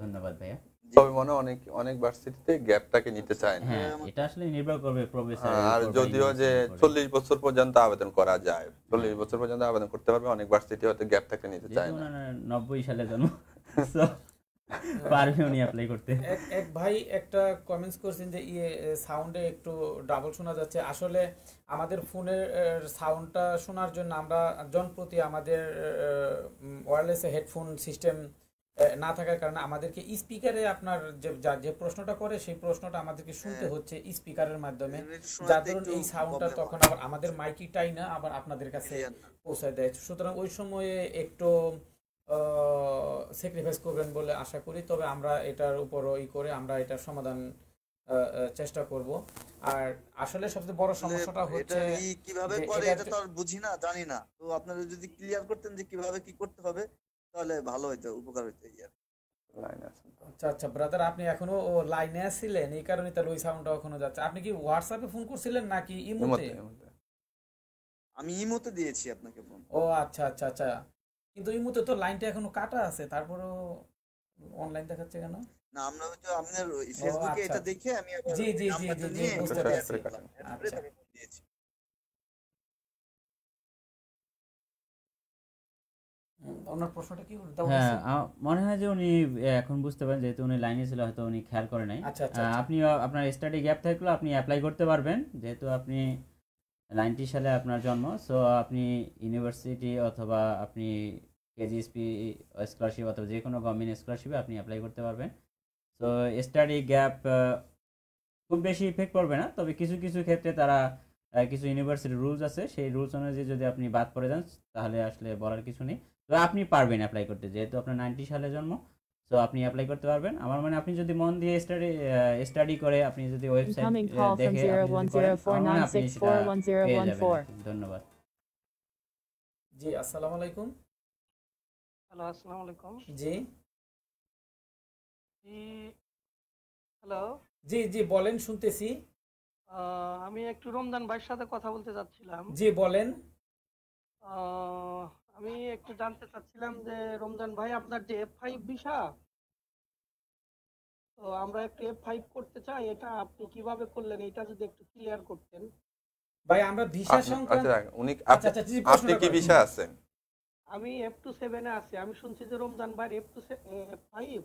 ধন্যবাদ ভাইয়া তবে মনে অনেক অনেক ভার্সিটিতে গ্যাপটাকে নিতে চায় না হ্যাঁ, এটা আসলে নির্ভর করবে প্রফেসর আর যদিও যে চল্লিশ বছর পর্যন্ত আবেদন করা যায় হ্যাঁ। চল্লিশ বছর পর্যন্ত আবেদন করতে পারবে অনেক ভার্সিটি হয়তো গ্যাপটাকে নিতে চায় না নব্বই সালে জন্ম পারবে উনি অ্যাপ্লাই করতে এক ভাই একটা কমেন্টস করছেন যে ইয়ে সাউন্ডে একটু ডাবল শোনা যাচ্ছে আসলে আমাদের ফোনের সাউন্ডটা শোনার জন্য আমরা জনপ্রতি আমাদের ওয়্যারলেস হেডফোন সিস্টেম না থাকার কারণে আমাদেরকে স্পিকারে আপনার যে যে প্রশ্নটা করে সেই প্রশ্নটা আমাদেরকে শুনতে হ্যাঁ। হচ্ছে স্পিকারের মাধ্যমে যার ধরুন এই সাউন্ডটা তখন আবার আমাদের মাইকিটাই না আবার আপনাদের কাছে পৌঁছায় দেয় সুতরাং ওই সময়ে একটু স্যাক্রিফাইস করবেন বলে আশা করি তবে আমরা এটার উপরও ই করে আমরা এটার সমাধান চেষ্টা করব আর আসলে সবচেয়ে বড় সমস্যাটা হচ্ছে কিভাবে করে এটা তো আর বুঝি না জানি না তো আপনারা যদি ক্লিয়ার করতেন যে কিভাবে কি করতে হবে তাহলে ভালো হতো উপকার হতো ইয়ার আচ্ছা আচ্ছা ব্রাদার আপনি এখনো ও লাইনে ছিলেন এই কারণে তার ওই সাউন্ডটা এখনো যাচ্ছে আপনি কি হোয়াটসঅ্যাপে ফোন করছিলেন নাকি ইমোতে আমি ইমোতে দিয়েছি আপনাকে ফোন ও আচ্ছা আচ্ছা আচ্ছা কিন্তু এই মুহূর্তে তো লাইনটা এখনো কাটা আছে তারপরেও অনলাইন দেখাচ্ছে কেন না আমরা হয়তো আপনার ফেসবুকে এটা আচ্ছা। দেখে আমি জি জি জি জি বুঝতে পারছি আচ্ছা প্রশ্নটা কি হ্যাঁ, মনে হয় যে উনি এখন বুঝতে পারেন যেহেতু উনি লাইনে ছিল হয়তো উনি খেয়াল করে নাই আচ্ছা, আচ্ছা, আপনি আপনার স্টাডি গ্যাপ থাকলে আপনি অ্যাপ্লাই করতে পারবেন যেহেতু আপনি নাইনটি সালে আপনার জন্ম সো আপনি ইউনিভার্সিটি অথবা আপনি কেজিএসপি স্কলারশিপ অথবা যে কোনো গভর্নমেন্ট স্কলারশিপে আপনি অ্যাপ্লাই করতে পারবেন তো স্টাডি গ্যাপ খুব বেশি ইফেক্ট পড়বে না তবে কিছু কিছু ক্ষেত্রে তারা কিছু ইউনিভার্সিটি রুলস আছে সেই রুলস অনুযায়ী যদি আপনি বাদ পড়ে যান তাহলে আসলে বলার কিছু নেই তো আপনি পারবেন অ্যাপ্লাই করতে যেহেতু আপনার নাইনটি সালে জন্ম সো আপনি अप्लाई করতে পারবেন আমার মানে আপনি যদি মন দিয়ে স্টাডি স্টাডি করে আপনি যদি ওয়েবসাইট দেখে মানে ধন্যবাদ জি আসসালামু আলাইকুম হ্যালো আসসালামু আলাইকুম জি জি হ্যালো জি জি বলেন শুনতেছি আমি একটু রমজান ভাইয়ের সাথে কথা বলতে চাচ্ছিলাম জি বলেন আমি একটু জানতে চাচ্ছিলাম যে রমজান ভাই আপনার যে এফ ফাইভ ভিসা তো আমরা একটু এফ ফাইভ করতে চাই এটা আপনি কিভাবে করলেন এটা যদি একটু ক্লিয়ার করতেন ভাই আমরা ভিসা আচ্ছা, সংক্রান্ত উনি আচ্ছা, আচ্ছা, আপনি কি ভিসা আছেন আমি এফ টু এ আছি আমি শুনছি যে রমজান ভাই এফ টু এফ ফাইভ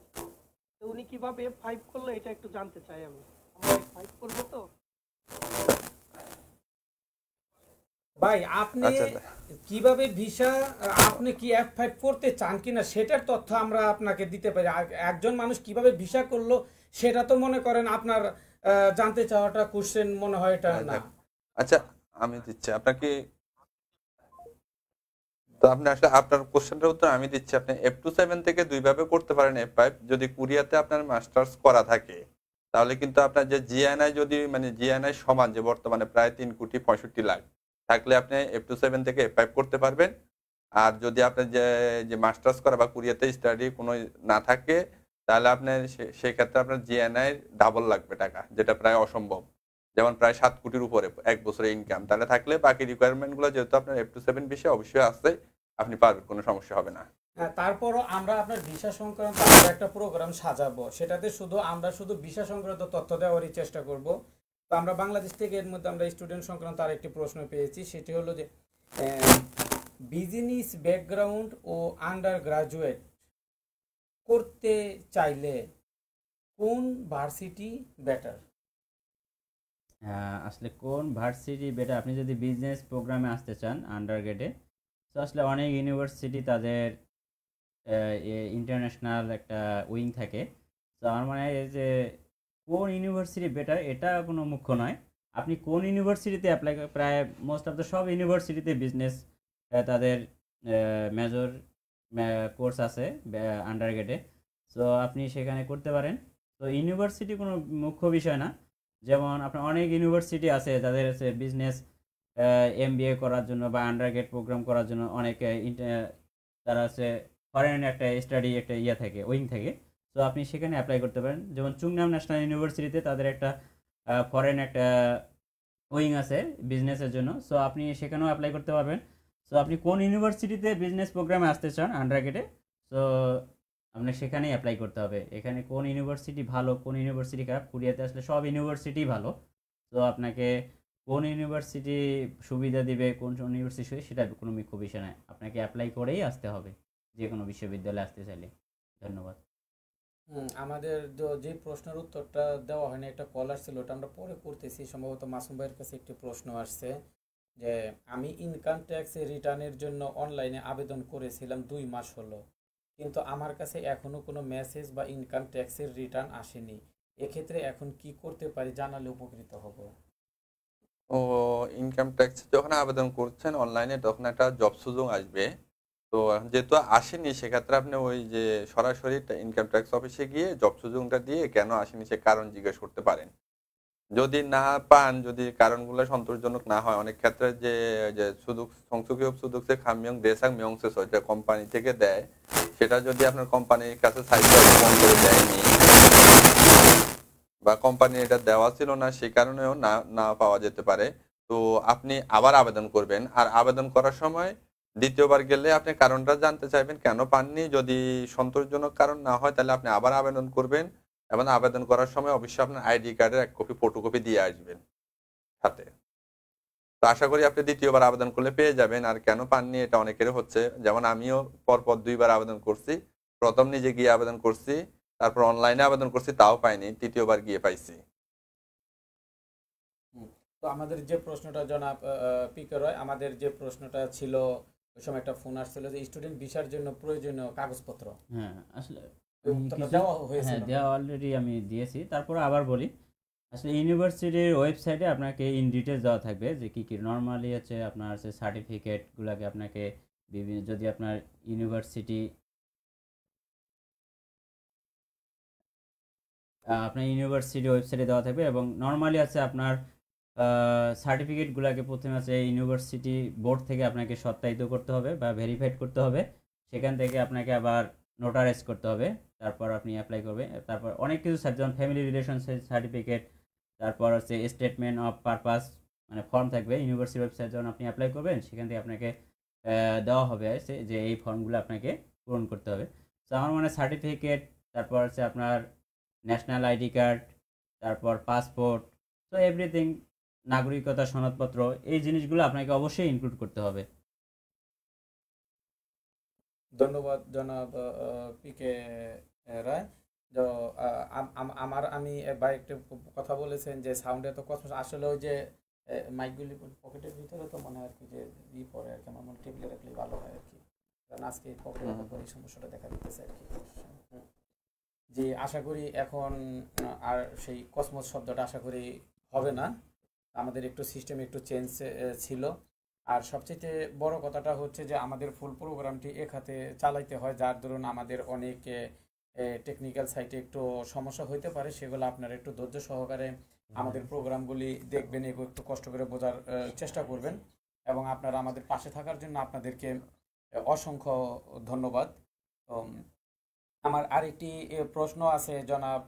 তো উনি কিভাবে এফ ফাইভ করলো এটা একটু জানতে চাই আমি আমরা ফাইভ করবো তো ভাই আপনি আচ্ছা, আচ্ছা। কিভাবে ভিসা আপনি কি এফ ফাইভ করতে চান কিনা সেটার তথ্য আমরা আপনাকে দিতে পারি একজন মানুষ কিভাবে ভিসা করলো সেটা তো মনে করেন আপনার জানতে চাওয়াটা কোশ্চেন মনে হয় এটা হ্যাঁ, না আচ্ছা আমি দিচ্ছি আপনাকে তো আপনি আসলে আপনার কোশ্চেনটার উত্তর আমি দিচ্ছি আপনি এফ টু সেভেন থেকে দুইভাবে করতে পারেন এফ ফাইভ যদি কুরিয়াতে আপনার মাস্টার্স করা থাকে তাহলে কিন্তু আপনার যে জিএনআই যদি মানে জিএনআই সমান যে বর্তমানে প্রায় তিন কোটি পঁয়ষট্টি লাখ থাকলে আপনি এফ টু সেভেন থেকে এফ করতে পারবেন আর যদি আপনার যে যে মাস্টার্স করা বা কুরিয়াতে স্টাডি কোনো না থাকে তাহলে আপনার সেই ক্ষেত্রে আপনার জিএনআই ডাবল লাগবে টাকা যেটা প্রায় অসম্ভব যেমন প্রায় সাত কোটির উপরে এক বছরের ইনকাম তাহলে থাকলে বাকি রিকোয়ারমেন্টগুলো যেহেতু আপনার এফ টু সেভেন বিষয়ে অবশ্যই আসতে আপনি পারবেন কোনো সমস্যা হবে না হ্যাঁ, তারপরও আমরা আপনার ভিসা সংক্রান্ত একটা প্রোগ্রাম সাজাবো সেটাতে শুধু আমরা শুধু ভিসা সংক্রান্ত তথ্য দেওয়ারই চেষ্টা করব তো আমরা বাংলাদেশ থেকে এর মধ্যে আমরা স্টুডেন্ট সংক্রান্ত আরেকটি প্রশ্ন পেয়েছি সেটি হলো যে বিজনেস ব্যাকগ্রাউন্ড ও আন্ডার গ্রাজুয়েট করতে চাইলে কোন ভার্সিটি হ্যাঁ, বেটার আসলে কোন ভার্সিটি বেটার আপনি যদি বিজনেস প্রোগ্রামে আসতে চান আন্ডার গ্রেডে তো আসলে অনেক ইউনিভার্সিটি তাদের ইন্টারন্যাশনাল একটা উইং থাকে তো আমার মনে হয় যে কোন ইউনিভার্সিটি বেটার এটা কোনো মুখ্য নয় আপনি কোন ইউনিভার্সিটিতে অ্যাপ্লাই প্রায় মোস্ট অফ দ্য সব ইউনিভার্সিটিতে বিজনেস তাদের মেজর কোর্স আছে আন্ডারগেটে সো আপনি সেখানে করতে পারেন তো ইউনিভার্সিটি কোনো মুখ্য বিষয় না যেমন আপনার অনেক ইউনিভার্সিটি আছে যাদের হচ্ছে বিজনেস এম করার জন্য বা আন্ডারগেট প্রোগ্রাম করার জন্য অনেক তারা হচ্ছে ফরেন একটা স্টাডি একটা ইয়ে থাকে উইং থাকে তো আপনি সেখানে অ্যাপ্লাই করতে পারেন যেমন চুংনাম ন্যাশনাল ইউনিভার্সিটিতে তাদের একটা ফরেন একটা উইং আছে বিজনেসের জন্য সো আপনি সেখানেও অ্যাপ্লাই করতে পারবেন সো আপনি কোন ইউনিভার্সিটিতে বিজনেস প্রোগ্রামে আসতে চান আন্ডারগ্রেডে সো আপনাকে সেখানেই অ্যাপ্লাই করতে হবে এখানে কোন ইউনিভার্সিটি ভালো কোন ইউনিভার্সিটি খারাপ কোরিয়াতে আসলে সব ইউনিভার্সিটি ভালো তো আপনাকে কোন ইউনিভার্সিটি সুবিধা দিবে কোন ইউনিভার্সিটি সেটা কোনো খুব বিষয় নয় আপনাকে অ্যাপ্লাই করেই আসতে হবে যে কোনো বিশ্ববিদ্যালয়ে আসতে চাইলে ধন্যবাদ আমাদের যে প্রশ্নের উত্তরটা দেওয়া হয়নি একটা কল আসছিল ওটা আমরা পরে করতেছি সম্ভবত মাসুম ভাইয়ের কাছে একটি প্রশ্ন আসছে যে আমি ইনকাম ট্যাক্স রিটার্নের জন্য অনলাইনে আবেদন করেছিলাম দুই মাস হলো কিন্তু আমার কাছে এখনও কোনো মেসেজ বা ইনকাম ট্যাক্সের রিটার্ন আসেনি এক্ষেত্রে এখন কি করতে পারি জানালে উপকৃত হব ও ইনকাম ট্যাক্স যখন আবেদন করছেন অনলাইনে তখন একটা জব সুযোগ আসবে তো যেহেতু আসেনি সেক্ষেত্রে আপনি ওই যে সরাসরি ইনকাম ট্যাক্স অফিসে গিয়ে জব সুযোগটা দিয়ে কেন আসেনি সে কারণ জিজ্ঞেস করতে পারেন যদি না পান যদি কারণগুলো সন্তোষজনক না হয় অনেক ক্ষেত্রে যে যে সুযোগ সংসুকীয় সুযোগসে খামিয়ং দেশাং মিয়ংসেস হয় কোম্পানি থেকে দেয় সেটা যদি আপনার কোম্পানির কাছে দেয়নি বা কোম্পানি এটা দেওয়া ছিল না সে কারণেও না না পাওয়া যেতে পারে তো আপনি আবার আবেদন করবেন আর আবেদন করার সময় দ্বিতীয়বার গেলে আপনি কারণটা জানতে চাইবেন কেন পাননি যদি সন্তোষজনক কারণ না হয় তাহলে আপনি আবার আবেদন করবেন এবং আবেদন করার সময় অবশ্যই আপনার আইডি কার্ডের এক কপি ফটোকপি দিয়ে আসবেন সাথে তো আশা করি আপনি দ্বিতীয়বার আবেদন করলে পেয়ে যাবেন আর কেন পাননি এটা অনেকের হচ্ছে যেমন আমিও পরপর দুইবার আবেদন করছি প্রথম নিজে গিয়ে আবেদন করছি তারপর অনলাইনে আবেদন করছি তাও পাইনি তৃতীয়বার গিয়ে পাইছি তো আমাদের যে প্রশ্নটা জনাব পিকে রয় আমাদের যে প্রশ্নটা ছিল সময় একটা ফোন আসছিল যে স্টুডেন্ট ভিসার জন্য প্রয়োজনীয় কাগজপত্র হ্যাঁ, হ্যাঁ আসলে দেওয়া অলরেডি হ্যাঁ, আমি দিয়েছি তারপর আবার বলি আসলে ইউনিভার্সিটির ওয়েবসাইটে আপনাকে ইন ডিটেলস দেওয়া থাকবে যে কী কী নর্মালি আছে আপনার আছে সার্টিফিকেটগুলোকে আপনাকে বিভিন্ন যদি আপনার ইউনিভার্সিটি আপনার ইউনিভার্সিটি ওয়েবসাইটে দেওয়া থাকবে এবং নর্মালি আছে আপনার সার্টিফিকেটগুলোকে প্রথমে আছে ইউনিভার্সিটি বোর্ড থেকে আপনাকে সত্যায়িত করতে হবে বা ভেরিফাইড করতে হবে সেখান থেকে আপনাকে আবার নোটারাইজ করতে হবে তারপর আপনি অ্যাপ্লাই করবে তারপর অনেক কিছু যেমন ফ্যামিলি রিলেশন সার্টিফিকেট তারপর হচ্ছে স্টেটমেন্ট অফ পারপাস মানে ফর্ম থাকবে ইউনিভার্সিটি ওয়েবসাইট যখন আপনি অ্যাপ্লাই করবেন সেখান থেকে আপনাকে দেওয়া হবে যে এই ফর্মগুলো আপনাকে পূরণ করতে হবে তো আমার মনে সার্টিফিকেট তারপর হচ্ছে আপনার ন্যাশনাল আইডি কার্ড তারপর পাসপোর্ট তো এভরিথিং নাগরিকতা সনদপত্র এই জিনিসগুলো আপনাকে অবশ্যই ইনক্লুড করতে হবে ধন্যবাদ জনাব পিকে রায় আমার আমি ভাই একটু কথা বলেছেন যে সাউন্ডে তো কথা আসলে ওই যে মাইকগুলি পকেটের ভিতরে তো মনে হয় আর কি যে ই পড়ে আর কি আমার মনে টেবিলে রাখলে ভালো হয় আর কি কারণ আজকে পকেটের এই সমস্যাটা দেখা দিতেছে আর কি যে আশা করি এখন আর সেই কসমস শব্দটা আশা করি হবে না আমাদের একটু সিস্টেম একটু চেঞ্জ ছিল আর সবচেয়ে বড় কথাটা হচ্ছে যে আমাদের ফুল প্রোগ্রামটি এক হাতে চালাইতে হয় যার দরুন আমাদের অনেক টেকনিক্যাল সাইটে একটু সমস্যা হইতে পারে সেগুলো আপনারা একটু ধৈর্য সহকারে আমাদের প্রোগ্রামগুলি দেখবেন এগুলো একটু কষ্ট করে বোঝার চেষ্টা করবেন এবং আপনারা আমাদের পাশে থাকার জন্য আপনাদেরকে অসংখ্য ধন্যবাদ আমার আরেকটি প্রশ্ন আছে জনাব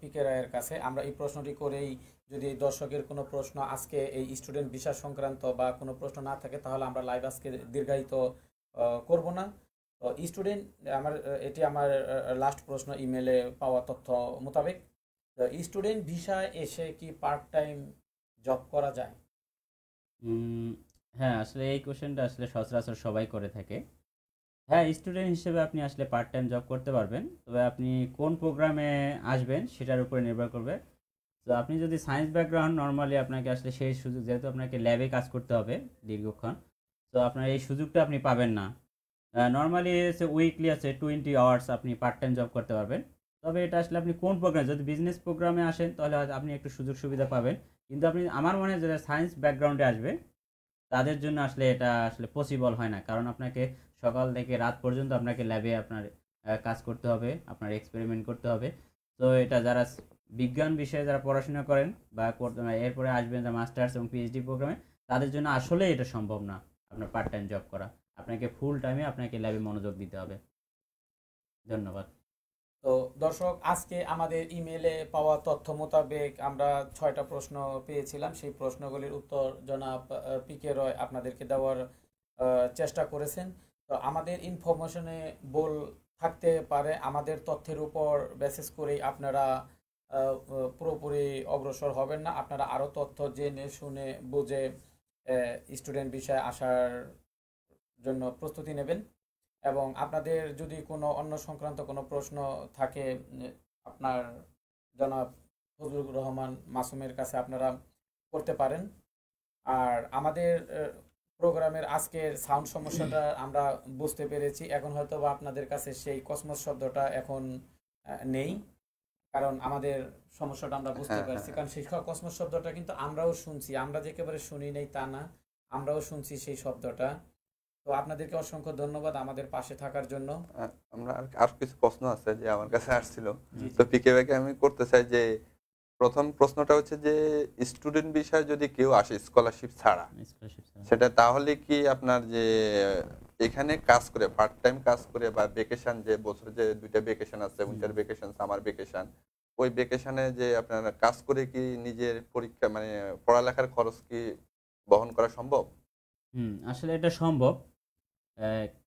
পিকে রায়ের কাছে আমরা এই প্রশ্নটি করেই যদি দর্শকের কোনো প্রশ্ন আজকে এই স্টুডেন্ট ভিসা সংক্রান্ত বা কোনো প্রশ্ন না থাকে তাহলে আমরা লাইভ আজকে দীর্ঘায়িত করব না তো স্টুডেন্ট আমার এটি আমার লাস্ট প্রশ্ন ইমেলে পাওয়া তথ্য মোতাবেক তো স্টুডেন্ট ভিসা এসে কি পার্ট টাইম জব করা যায় হ্যাঁ আসলে এই কোশ্চেনটা আসলে সচরাচর সবাই করে থাকে হ্যাঁ স্টুডেন্ট হিসেবে আপনি আসলে পার্ট টাইম জব করতে পারবেন তবে আপনি কোন প্রোগ্রামে আসবেন সেটার উপরে নির্ভর করবে তো আপনি যদি সায়েন্স ব্যাকগ্রাউন্ড নর্মালি আপনাকে আসলে সেই সুযোগ যেহেতু আপনাকে ল্যাবে কাজ করতে হবে দীর্ঘক্ষণ তো আপনার এই সুযোগটা আপনি পাবেন না নর্মালি আছে উইকলি আছে টোয়েন্টি আওয়ার্স আপনি পার্ট টাইম জব করতে পারবেন তবে এটা আসলে আপনি কোন প্রোগ্রাম যদি বিজনেস প্রোগ্রামে আসেন তাহলে আপনি একটু সুযোগ সুবিধা পাবেন কিন্তু আপনি আমার মনে হয় যারা সায়েন্স ব্যাকগ্রাউন্ডে আসবে তাদের জন্য আসলে এটা আসলে পসিবল হয় না কারণ আপনাকে সকাল থেকে রাত পর্যন্ত আপনাকে ল্যাবে আপনার কাজ করতে হবে আপনার এক্সপেরিমেন্ট করতে হবে তো এটা যারা বিজ্ঞান বিষয়ে যারা পড়াশোনা করেন বা মানে এরপরে আসবেন যারা মাস্টার্স এবং পিএইচডি প্রোগ্রামে তাদের জন্য আসলে এটা সম্ভব না আপনার পার্ট টাইম জব করা আপনাকে ফুল টাইমে আপনাকে ল্যাবে মনোযোগ দিতে হবে ধন্যবাদ তো দর্শক আজকে আমাদের ইমেলে পাওয়া তথ্য মোতাবেক আমরা ছয়টা প্রশ্ন পেয়েছিলাম সেই প্রশ্নগুলির উত্তর জনাব পিকে রয় আপনাদেরকে দেওয়ার চেষ্টা করেছেন তো আমাদের ইনফরমেশনে বল থাকতে পারে আমাদের তথ্যের উপর বেসিস করেই আপনারা পুরোপুরি অগ্রসর হবেন না আপনারা আরও তথ্য জেনে শুনে বুঝে স্টুডেন্ট বিষয়ে আসার জন্য প্রস্তুতি নেবেন এবং আপনাদের যদি কোনো অন্য সংক্রান্ত কোনো প্রশ্ন থাকে আপনার জনাব ফজলুর রহমান মাসুমের কাছে আপনারা করতে পারেন আর আমাদের প্রোগ্রামের আজকের সাউন্ড সমস্যাটা আমরা বুঝতে পেরেছি এখন হয়তো বা আপনাদের কাছে সেই কসমস শব্দটা এখন নেই কারণ আমাদের সমস্যাটা আমরা বুঝতে হ্যাঁ, পারছি হ্যাঁ। কারণ সেই কসমস শব্দটা কিন্তু আমরাও শুনছি আমরা যে একেবারে শুনি নেই তা না আমরাও শুনছি সেই শব্দটা তো আপনাদেরকে অসংখ্য ধন্যবাদ আমাদের পাশে থাকার জন্য আমরা আর কিছু প্রশ্ন আছে যে আমার কাছে আসছিল তো পিকে ব্যাকে আমি করতে চাই যে প্রথম প্রশ্নটা হচ্ছে যে স্টুডেন্ট বিষয়ে যদি কেউ আসে স্কলারশিপ ছাড়া সেটা তাহলে কি আপনার যে এখানে কাজ করে পার্ট টাইম কাজ করে বা ভেকেশন যে বছর যে দুইটা ভেকেশন আছে উইন্টার ভেকেশন সামার ভেকেশন ওই ভেকেশনে যে আপনার কাজ করে কি নিজের পরীক্ষা মানে পড়ালেখার খরচ কি বহন করা সম্ভব হুম আসলে এটা সম্ভব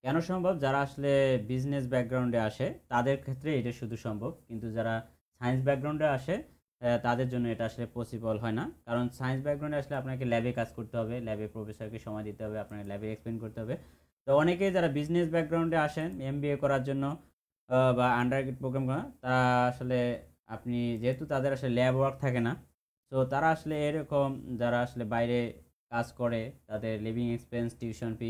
কেন সম্ভব যারা আসলে বিজনেস ব্যাকগ্রাউন্ডে আসে তাদের ক্ষেত্রে এটা শুধু সম্ভব কিন্তু যারা সায়েন্স ব্যাকগ্রাউন্ডে আসে তাদের জন্য এটা আসলে পসিবল হয় না কারণ সায়েন্স ব্যাকগ্রাউন্ডে আসলে আপনাকে ল্যাবে কাজ করতে হবে ল্যাবে প্রফেসরকে সময় দিতে হবে আপনাকে ল্যাবে এক্সপ্লেন করতে হবে তো অনেকেই যারা বিজনেস ব্যাকগ্রাউন্ডে আসেন এম করার জন্য বা আন্ডার প্রোগ্রাম করা তারা আসলে আপনি যেহেতু তাদের আসলে ল্যাব ওয়ার্ক থাকে না তো তারা আসলে এরকম যারা আসলে বাইরে কাজ করে তাদের লিভিং এক্সপেন্স টিউশন ফি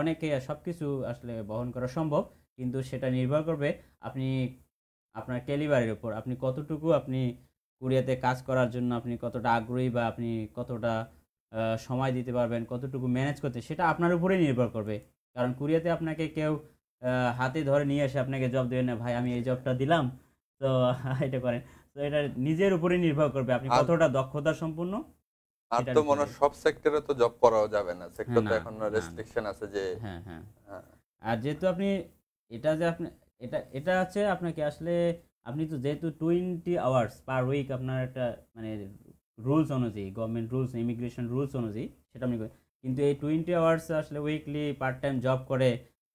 অনেকে সব কিছু আসলে বহন করা সম্ভব কিন্তু সেটা নির্ভর করবে আপনি আপনার ক্যালিবারের উপর আপনি কতটুকু আপনি কোরিয়াতে কাজ করার জন্য আপনি কতটা আগ্রহী বা আপনি কতটা সময় দিতে পারবেন কতটুকু ম্যানেজ করতে সেটা আপনার উপরেই নির্ভর করবে কারণ কোরিয়াতে আপনাকে কেউ হাতে ধরে নিয়ে এসে আপনাকে জব দেবে না ভাই আমি এই জবটা দিলাম তো এটা করেন তো এটা নিজের উপরে নির্ভর করবে আপনি কতটা দক্ষতা সম্পূর্ণ আর তো মনে সব সেক্টরে তো জব করাও যাবে না সেক্টর তো এখন রেস্ট্রিকশন আছে যে হ্যাঁ, হ্যাঁ হ্যাঁ আর যেহেতু আপনি এটা যে আপনি এটা এটা আছে আপনাকে আসলে আপনি তো যেহেতু টোয়েন্টি আওয়ার্স পার উইক আপনার একটা মানে রুলস অনুযায়ী গভর্নমেন্ট রুলস ইমিগ্রেশন রুলস অনুযায়ী সেটা আপনি কিন্তু এই টোয়েন্টি আওয়ার্স আসলে উইকলি পার্ট টাইম জব করে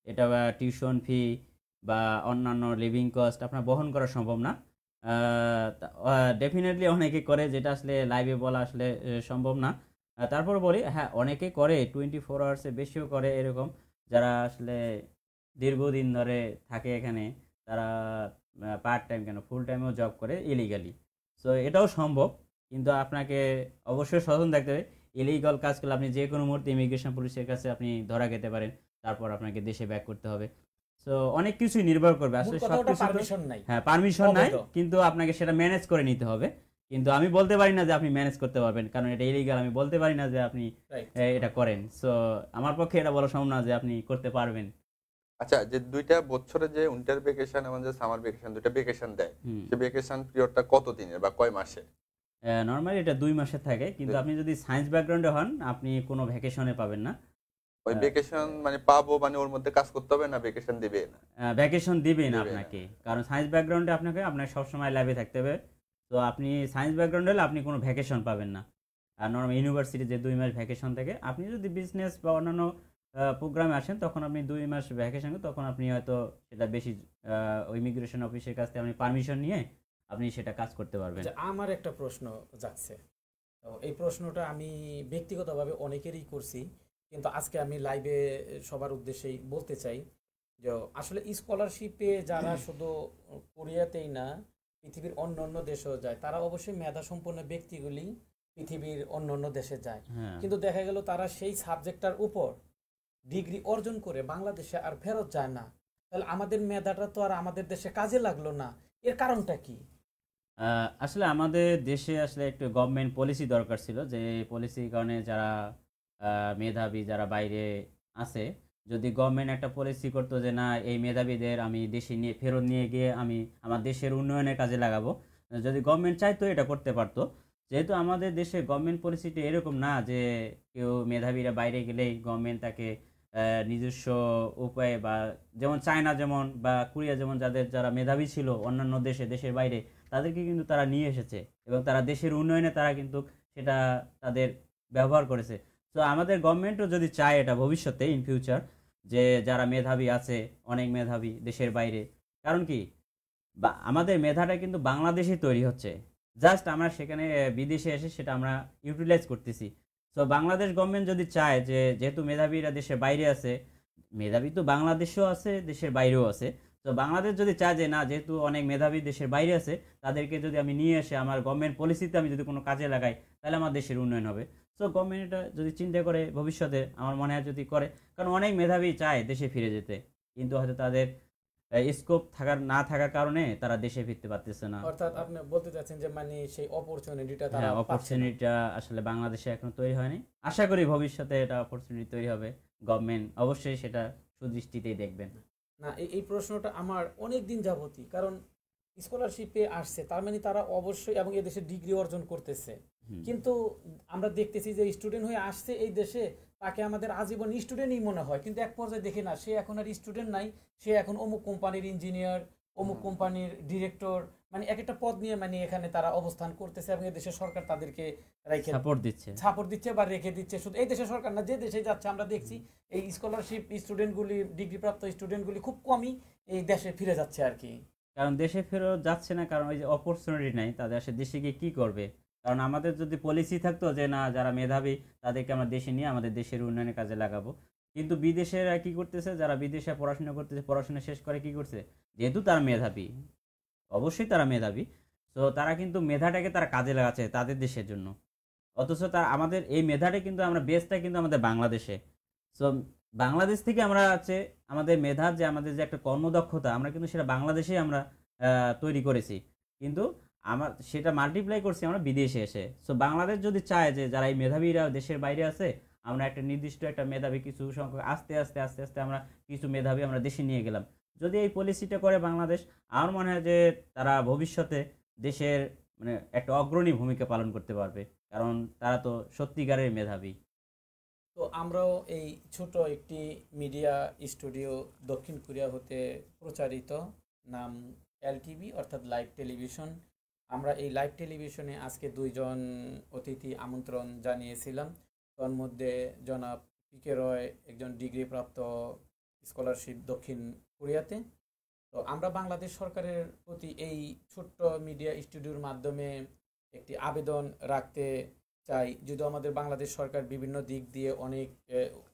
এটা টিউশন ফি বা অন্যান্য লিভিং কস্ট আপনার বহন করা সম্ভব না ডেফিনেটলি অনেকে করে যেটা আসলে লাইভে বলা আসলে সম্ভব না তারপর বলি হ্যাঁ অনেকে করে টোয়েন্টি ফোর আওয়ার্সে বেশিও করে এরকম যারা আসলে দীর্ঘদিন ধরে থাকে এখানে তারা পার্ট টাইম কেন ফুল টাইমেও জব করে ইলিগালি সো এটাও সম্ভব কিন্তু আপনাকে অবশ্যই সচেতন থাকতে হবে ইলিগাল কাজগুলো আপনি যে কোনো মুহূর্তে ইমিগ্রেশন পুলিশের কাছে আপনি ধরা খেতে পারেন তারপর আপনাকে দেশে ব্যাক করতে হবে সো অনেক কিছুই নির্ভর করবে আসলে আচ্ছা, সব কিছু হ্যাঁ পারমিশন নাই কিন্তু আপনাকে সেটা ম্যানেজ করে নিতে হবে কিন্তু আমি বলতে পারি না যে আপনি ম্যানেজ করতে পারবেন কারণ এটা ইলিগাল আমি বলতে পারি না যে আপনি এটা করেন সো আমার পক্ষে এটা বলা সম্ভব না যে আপনি করতে পারবেন আচ্ছা যে দুইটা বছরে যে উইন্টার ভেকেশন এবং যে সামার ভেকেশন দুইটা ভেকেশন দেয় সে ভেকেশন পিরিয়ডটা কত দিনের বা কয় মাসে নর্মালি এটা দুই মাসে থাকে কিন্তু আপনি যদি সায়েন্স ব্যাকগ্রাউন্ডে হন আপনি কোনো ভ্যাকেশনে পাবেন না ওই ভ্যাকেশন মানে পাবো মানে ওর মধ্যে কাজ করতে হবে না ভ্যাকেশন দিবে না ভ্যাকেশন দিবে না আপনাকে কারণ সায়েন্স ব্যাকগ্রাউন্ডে আপনাকে আপনার সবসময় ল্যাবে থাকতে হবে তো আপনি সায়েন্স ব্যাকগ্রাউন্ড হলে আপনি কোনো ভ্যাকেশন পাবেন না আর নর্মাল ইউনিভার্সিটি যে দুই মাস ভ্যাকেশন থাকে আপনি যদি বিজনেস বা অন্যান্য প্রোগ্রামে আসেন তখন আপনি দুই মাস ভ্যাকেশনে তখন আপনি হয়তো সেটা বেশি ইমিগ্রেশন অফিসের কাছ থেকে আপনি পারমিশন নিয়ে আপনি সেটা কাজ করতে পারবেন আচ্ছা, আমার একটা প্রশ্ন যাচ্ছে তো এই প্রশ্নটা আমি ব্যক্তিগতভাবে অনেকেরই করছি কিন্তু আজকে আমি লাইভে সবার উদ্দেশ্যেই বলতে চাই যে আসলে স্কলারশিপে যারা শুধু কোরিয়াতেই না পৃথিবীর অন্য অন্য দেশেও যায় তারা অবশ্যই মেধা সম্পন্ন ব্যক্তিগুলি পৃথিবীর অন্য অন্য দেশে যায় হ্যাঁ। কিন্তু দেখা গেল তারা সেই সাবজেক্টটার উপর ডিগ্রি অর্জন করে বাংলাদেশে আর ফেরত যায় না তাহলে আমাদের মেধাটা তো আর আমাদের দেশে কাজে লাগলো না এর কারণটা কি আসলে আমাদের দেশে আসলে একটু গভর্নমেন্ট পলিসি দরকার ছিল যে পলিসির কারণে যারা মেধাবী যারা বাইরে আছে যদি গভর্নমেন্ট একটা পলিসি করতো যে না এই মেধাবীদের আমি দেশে নিয়ে ফেরত নিয়ে গিয়ে আমি আমার দেশের উন্নয়নের কাজে লাগাবো যদি গভর্নমেন্ট চাইতো এটা করতে পারতো যেহেতু আমাদের দেশে গভর্নমেন্ট পলিসিটা এরকম না যে কেউ মেধাবীরা বাইরে গেলেই গভর্নমেন্ট তাকে নিজস্ব উপায়ে বা যেমন চায়না যেমন বা কোরিয়া যেমন যাদের যারা মেধাবী ছিল অন্যান্য দেশে দেশের বাইরে তাদেরকে কিন্তু তারা নিয়ে এসেছে এবং তারা দেশের উন্নয়নে তারা কিন্তু সেটা তাদের ব্যবহার করেছে তো আমাদের গভর্নমেন্টও যদি চায় এটা ভবিষ্যতে ইন ফিউচার যে যারা মেধাবী আছে অনেক মেধাবী দেশের বাইরে কারণ কি বা আমাদের মেধাটা কিন্তু বাংলাদেশে তৈরি হচ্ছে জাস্ট আমরা সেখানে বিদেশে এসে সেটা আমরা ইউটিলাইজ করতেছি তো বাংলাদেশ গভর্নমেন্ট যদি চায় যে যেহেতু মেধাবীরা দেশের বাইরে আছে মেধাবী তো বাংলাদেশেও আছে দেশের বাইরেও আছে তো বাংলাদেশ যদি চায় যে না যেহেতু অনেক মেধাবী দেশের বাইরে আছে তাদেরকে যদি আমি নিয়ে এসে আমার গভর্নমেন্ট পলিসিতে আমি যদি কোনো কাজে লাগাই তাহলে আমার দেশের উন্নয়ন হবে সো গভর্নমেন্ট এটা যদি চিন্তা করে ভবিষ্যতে আমার মনে হয় যদি করে কারণ অনেক মেধাবী চায় দেশে ফিরে যেতে কিন্তু হয়তো তাদের স্কোপ থাকার না থাকার কারণে তারা দেশে ফিরতে পারতেছে না অর্থাৎ আপনি বলতে চাচ্ছেন যে মানে সেই অপরচুনিটিটা তারা অপরচুনিটিটা হ্যাঁ, আসলে বাংলাদেশে এখনো তৈরি হয়নি আশা করি ভবিষ্যতে এটা অপরচুনিটি তৈরি হবে गवर्नमेंट অবশ্যই সেটা সুদৃষ্টিতেই দেখবেন না এই প্রশ্নটা আমার অনেক দিন যাবতই কারণ স্কলারশিপে আসছে তার মানে তারা অবশ্যই এবং এই দেশে ডিগ্রি অর্জন করতেছে কিন্তু আমরা দেখতেছি যে স্টুডেন্ট হয়ে আসছে এই দেশে তাকে আমাদের আজীবন স্টুডেন্টই মনে হয় কিন্তু এক পর্যায়ে দেখে না সে এখন আর স্টুডেন্ট নাই সে এখন অমুক কোম্পানির ইঞ্জিনিয়ার অমুক কোম্পানির ডিরেক্টর মানে এক একটা পদ নিয়ে মানে এখানে তারা অবস্থান করতেছে এবং দেশের সরকার তাদেরকে রেখে সাপোর্ট দিচ্ছে সাপোর্ট দিচ্ছে বা রেখে দিচ্ছে শুধু এই দেশের সরকার না যে দেশে যাচ্ছে আমরা দেখছি এই স্কলারশিপ স্টুডেন্টগুলি ডিগ্রিপ্রাপ্ত স্টুডেন্টগুলি খুব কমই এই দেশে ফিরে যাচ্ছে আর কি কারণ দেশে ফেরত যাচ্ছে না কারণ ওই যে অপরচুনিটি নাই তাদের আসে দেশে গিয়ে কী করবে কারণ আমাদের যদি পলিসি থাকতো যে না যারা মেধাবী তাদেরকে আমরা দেশে নিয়ে আমাদের দেশের উন্নয়নে কাজে লাগাবো কিন্তু বিদেশেরা কি করতেছে যারা বিদেশে পড়াশোনা করতেছে পড়াশোনা শেষ করে কি করছে যেহেতু তারা মেধাবী অবশ্যই তারা মেধাবী তো তারা কিন্তু মেধাটাকে তারা কাজে লাগাচ্ছে তাদের দেশের জন্য অথচ তার আমাদের এই মেধাটা কিন্তু আমরা বেসটা কিন্তু আমাদের বাংলাদেশে সো বাংলাদেশ থেকে আমরা আছে আমাদের মেধা যে আমাদের যে একটা কর্মদক্ষতা আমরা কিন্তু সেটা বাংলাদেশেই আমরা তৈরি করেছি কিন্তু আমার সেটা মাল্টিপ্লাই করছি আমরা বিদেশে এসে সো বাংলাদেশ যদি চায় যে যারা এই মেধাবীরা দেশের বাইরে আছে আমরা একটা নির্দিষ্ট একটা মেধাবী কিছু সংখ্যক আস্তে আস্তে আস্তে আস্তে আমরা কিছু মেধাবী আমরা দেশে নিয়ে গেলাম যদি এই পলিসিটা করে বাংলাদেশ আমার মনে হয় যে তারা ভবিষ্যতে দেশের মানে একটা অগ্রণী ভূমিকা পালন করতে পারবে কারণ তারা তো সত্যিকারের মেধাবী তো আমরাও এই ছোট একটি মিডিয়া স্টুডিও দক্ষিণ কোরিয়া হতে প্রচারিত নাম এলটিভি অর্থাৎ লাইভ টেলিভিশন আমরা এই লাইভ টেলিভিশনে আজকে দুইজন অতিথি আমন্ত্রণ জানিয়েছিলাম তন্মধ্যে জনাব পিকে রয় একজন ডিগ্রিপ্রাপ্ত স্কলারশিপ দক্ষিণ কোরিয়াতে তো আমরা বাংলাদেশ সরকারের প্রতি এই ছোট্ট মিডিয়া স্টুডিওর মাধ্যমে একটি আবেদন রাখতে চাই যদি আমাদের বাংলাদেশ সরকার বিভিন্ন দিক দিয়ে অনেক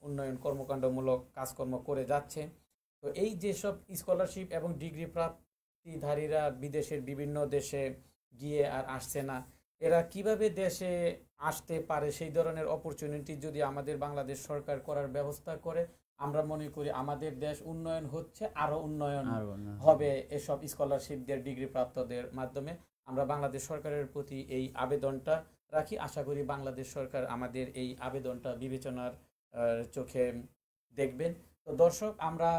উন্নয়ন কর্মকাণ্ডমূলক কাজকর্ম করে যাচ্ছে তো এই যেসব স্কলারশিপ এবং ডিগ্রি প্রাপ্তিধারীরা বিদেশের বিভিন্ন দেশে গিয়ে আর আসছে না এরা কিভাবে দেশে আসতে পারে সেই ধরনের অপরচুনিটি যদি আমাদের বাংলাদেশ সরকার করার ব্যবস্থা করে আমরা মনে করি আমাদের দেশ উন্নয়ন হচ্ছে আরো উন্নয়ন হবে এসব স্কলারশিপদের ডিগ্রি প্রাপ্তদের মাধ্যমে আমরা বাংলাদেশ সরকারের প্রতি এই আবেদনটা রাখি আশা করি বাংলাদেশ সরকার আমাদের এই আবেদনটা বিবেচনার চোখে দেখবেন তো দর্শক আমরা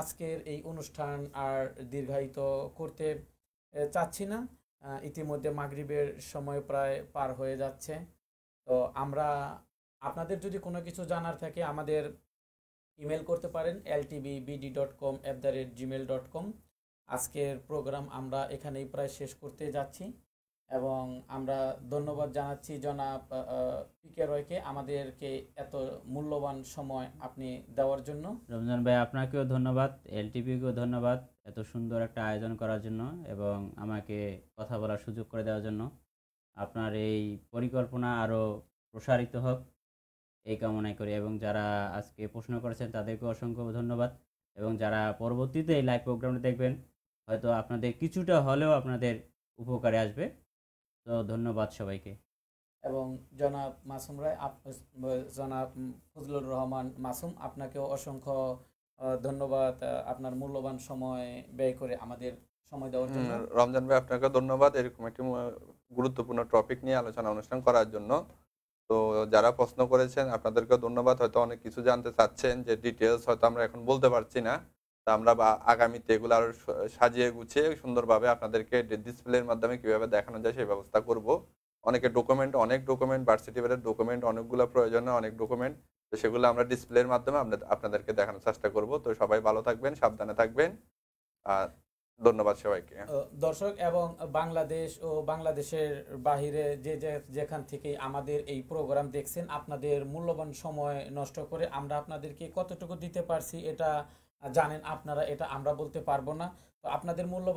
আজকের এই অনুষ্ঠান আর দীর্ঘায়িত করতে চাচ্ছি না ইতিমধ্যে মাগরিবের সময় প্রায় পার হয়ে যাচ্ছে তো আমরা আপনাদের যদি কোনো কিছু জানার থাকে আমাদের ইমেল করতে পারেন L TV BD dot com at the rate Gmail dot com আজকের প্রোগ্রাম আমরা এখানেই প্রায় শেষ করতে যাচ্ছি এবং আমরা ধন্যবাদ জানাচ্ছি জনাব পিকে রয়কে আমাদেরকে এত মূল্যবান সময় আপনি দেওয়ার জন্য রমজান ভাই আপনাকেও ধন্যবাদ এলটিপিকেও ধন্যবাদ এত সুন্দর একটা আয়োজন করার জন্য এবং আমাকে কথা বলার সুযোগ করে দেওয়ার জন্য আপনার এই পরিকল্পনা আরও প্রসারিত হোক এই কামনাই করি এবং যারা আজকে প্রশ্ন করেছেন তাদেরকে অসংখ্য ধন্যবাদ এবং যারা পরবর্তীতে এই লাইভ প্রোগ্রামটা দেখবেন হয়তো আপনাদের কিছুটা হলেও আপনাদের উপকারে আসবে তো ধন্যবাদ সবাইকে এবং জনাব মাসুম রায় জনাব ফজলুর রহমান মাসুম আপনাকেও অসংখ্য ধন্যবাদ আপনার মূল্যবান সময় ব্যয় করে আমাদের সময় দেওয়ার জন্য রমজান ভাই আপনাকে ধন্যবাদ এরকম একটি গুরুত্বপূর্ণ টপিক নিয়ে আলোচনা অনুষ্ঠান করার জন্য তো যারা প্রশ্ন করেছেন আপনাদেরকে ধন্যবাদ হয়তো অনেক কিছু জানতে চাচ্ছেন যে ডিটেলস হয়তো আমরা এখন বলতে পারছি না তা আমরা আগামীতে এগুলো আরও সাজিয়ে গুছিয়ে সুন্দরভাবে আপনাদেরকে ডিসপ্লের মাধ্যমে কীভাবে দেখানো যায় সেই ব্যবস্থা করব অনেকে ডকুমেন্ট অনেক ডকুমেন্ট বার্সিটিভেটের ডকুমেন্ট অনেকগুলো প্রয়োজন অনেক ডকুমেন্ট তো সেগুলো আমরা ডিসপ্লের মাধ্যমে আপনাদেরকে দেখানোর চেষ্টা করব তো সবাই ভালো থাকবেন সাবধানে থাকবেন আর ধন্যবাদ সবাইকে দর্শক এবং বাংলাদেশ ও বাংলাদেশের বাহিরে যে যেখান থেকে আমাদের এই প্রোগ্রাম দেখছেন আপনাদের মূল্যবান সময় নষ্ট করে আমরা আপনাদেরকে কতটুকু দিতে পারছি এটা জানেন আপনারা এটা আমরা বলতে পারবো না তো আপনাদের মূল্যবান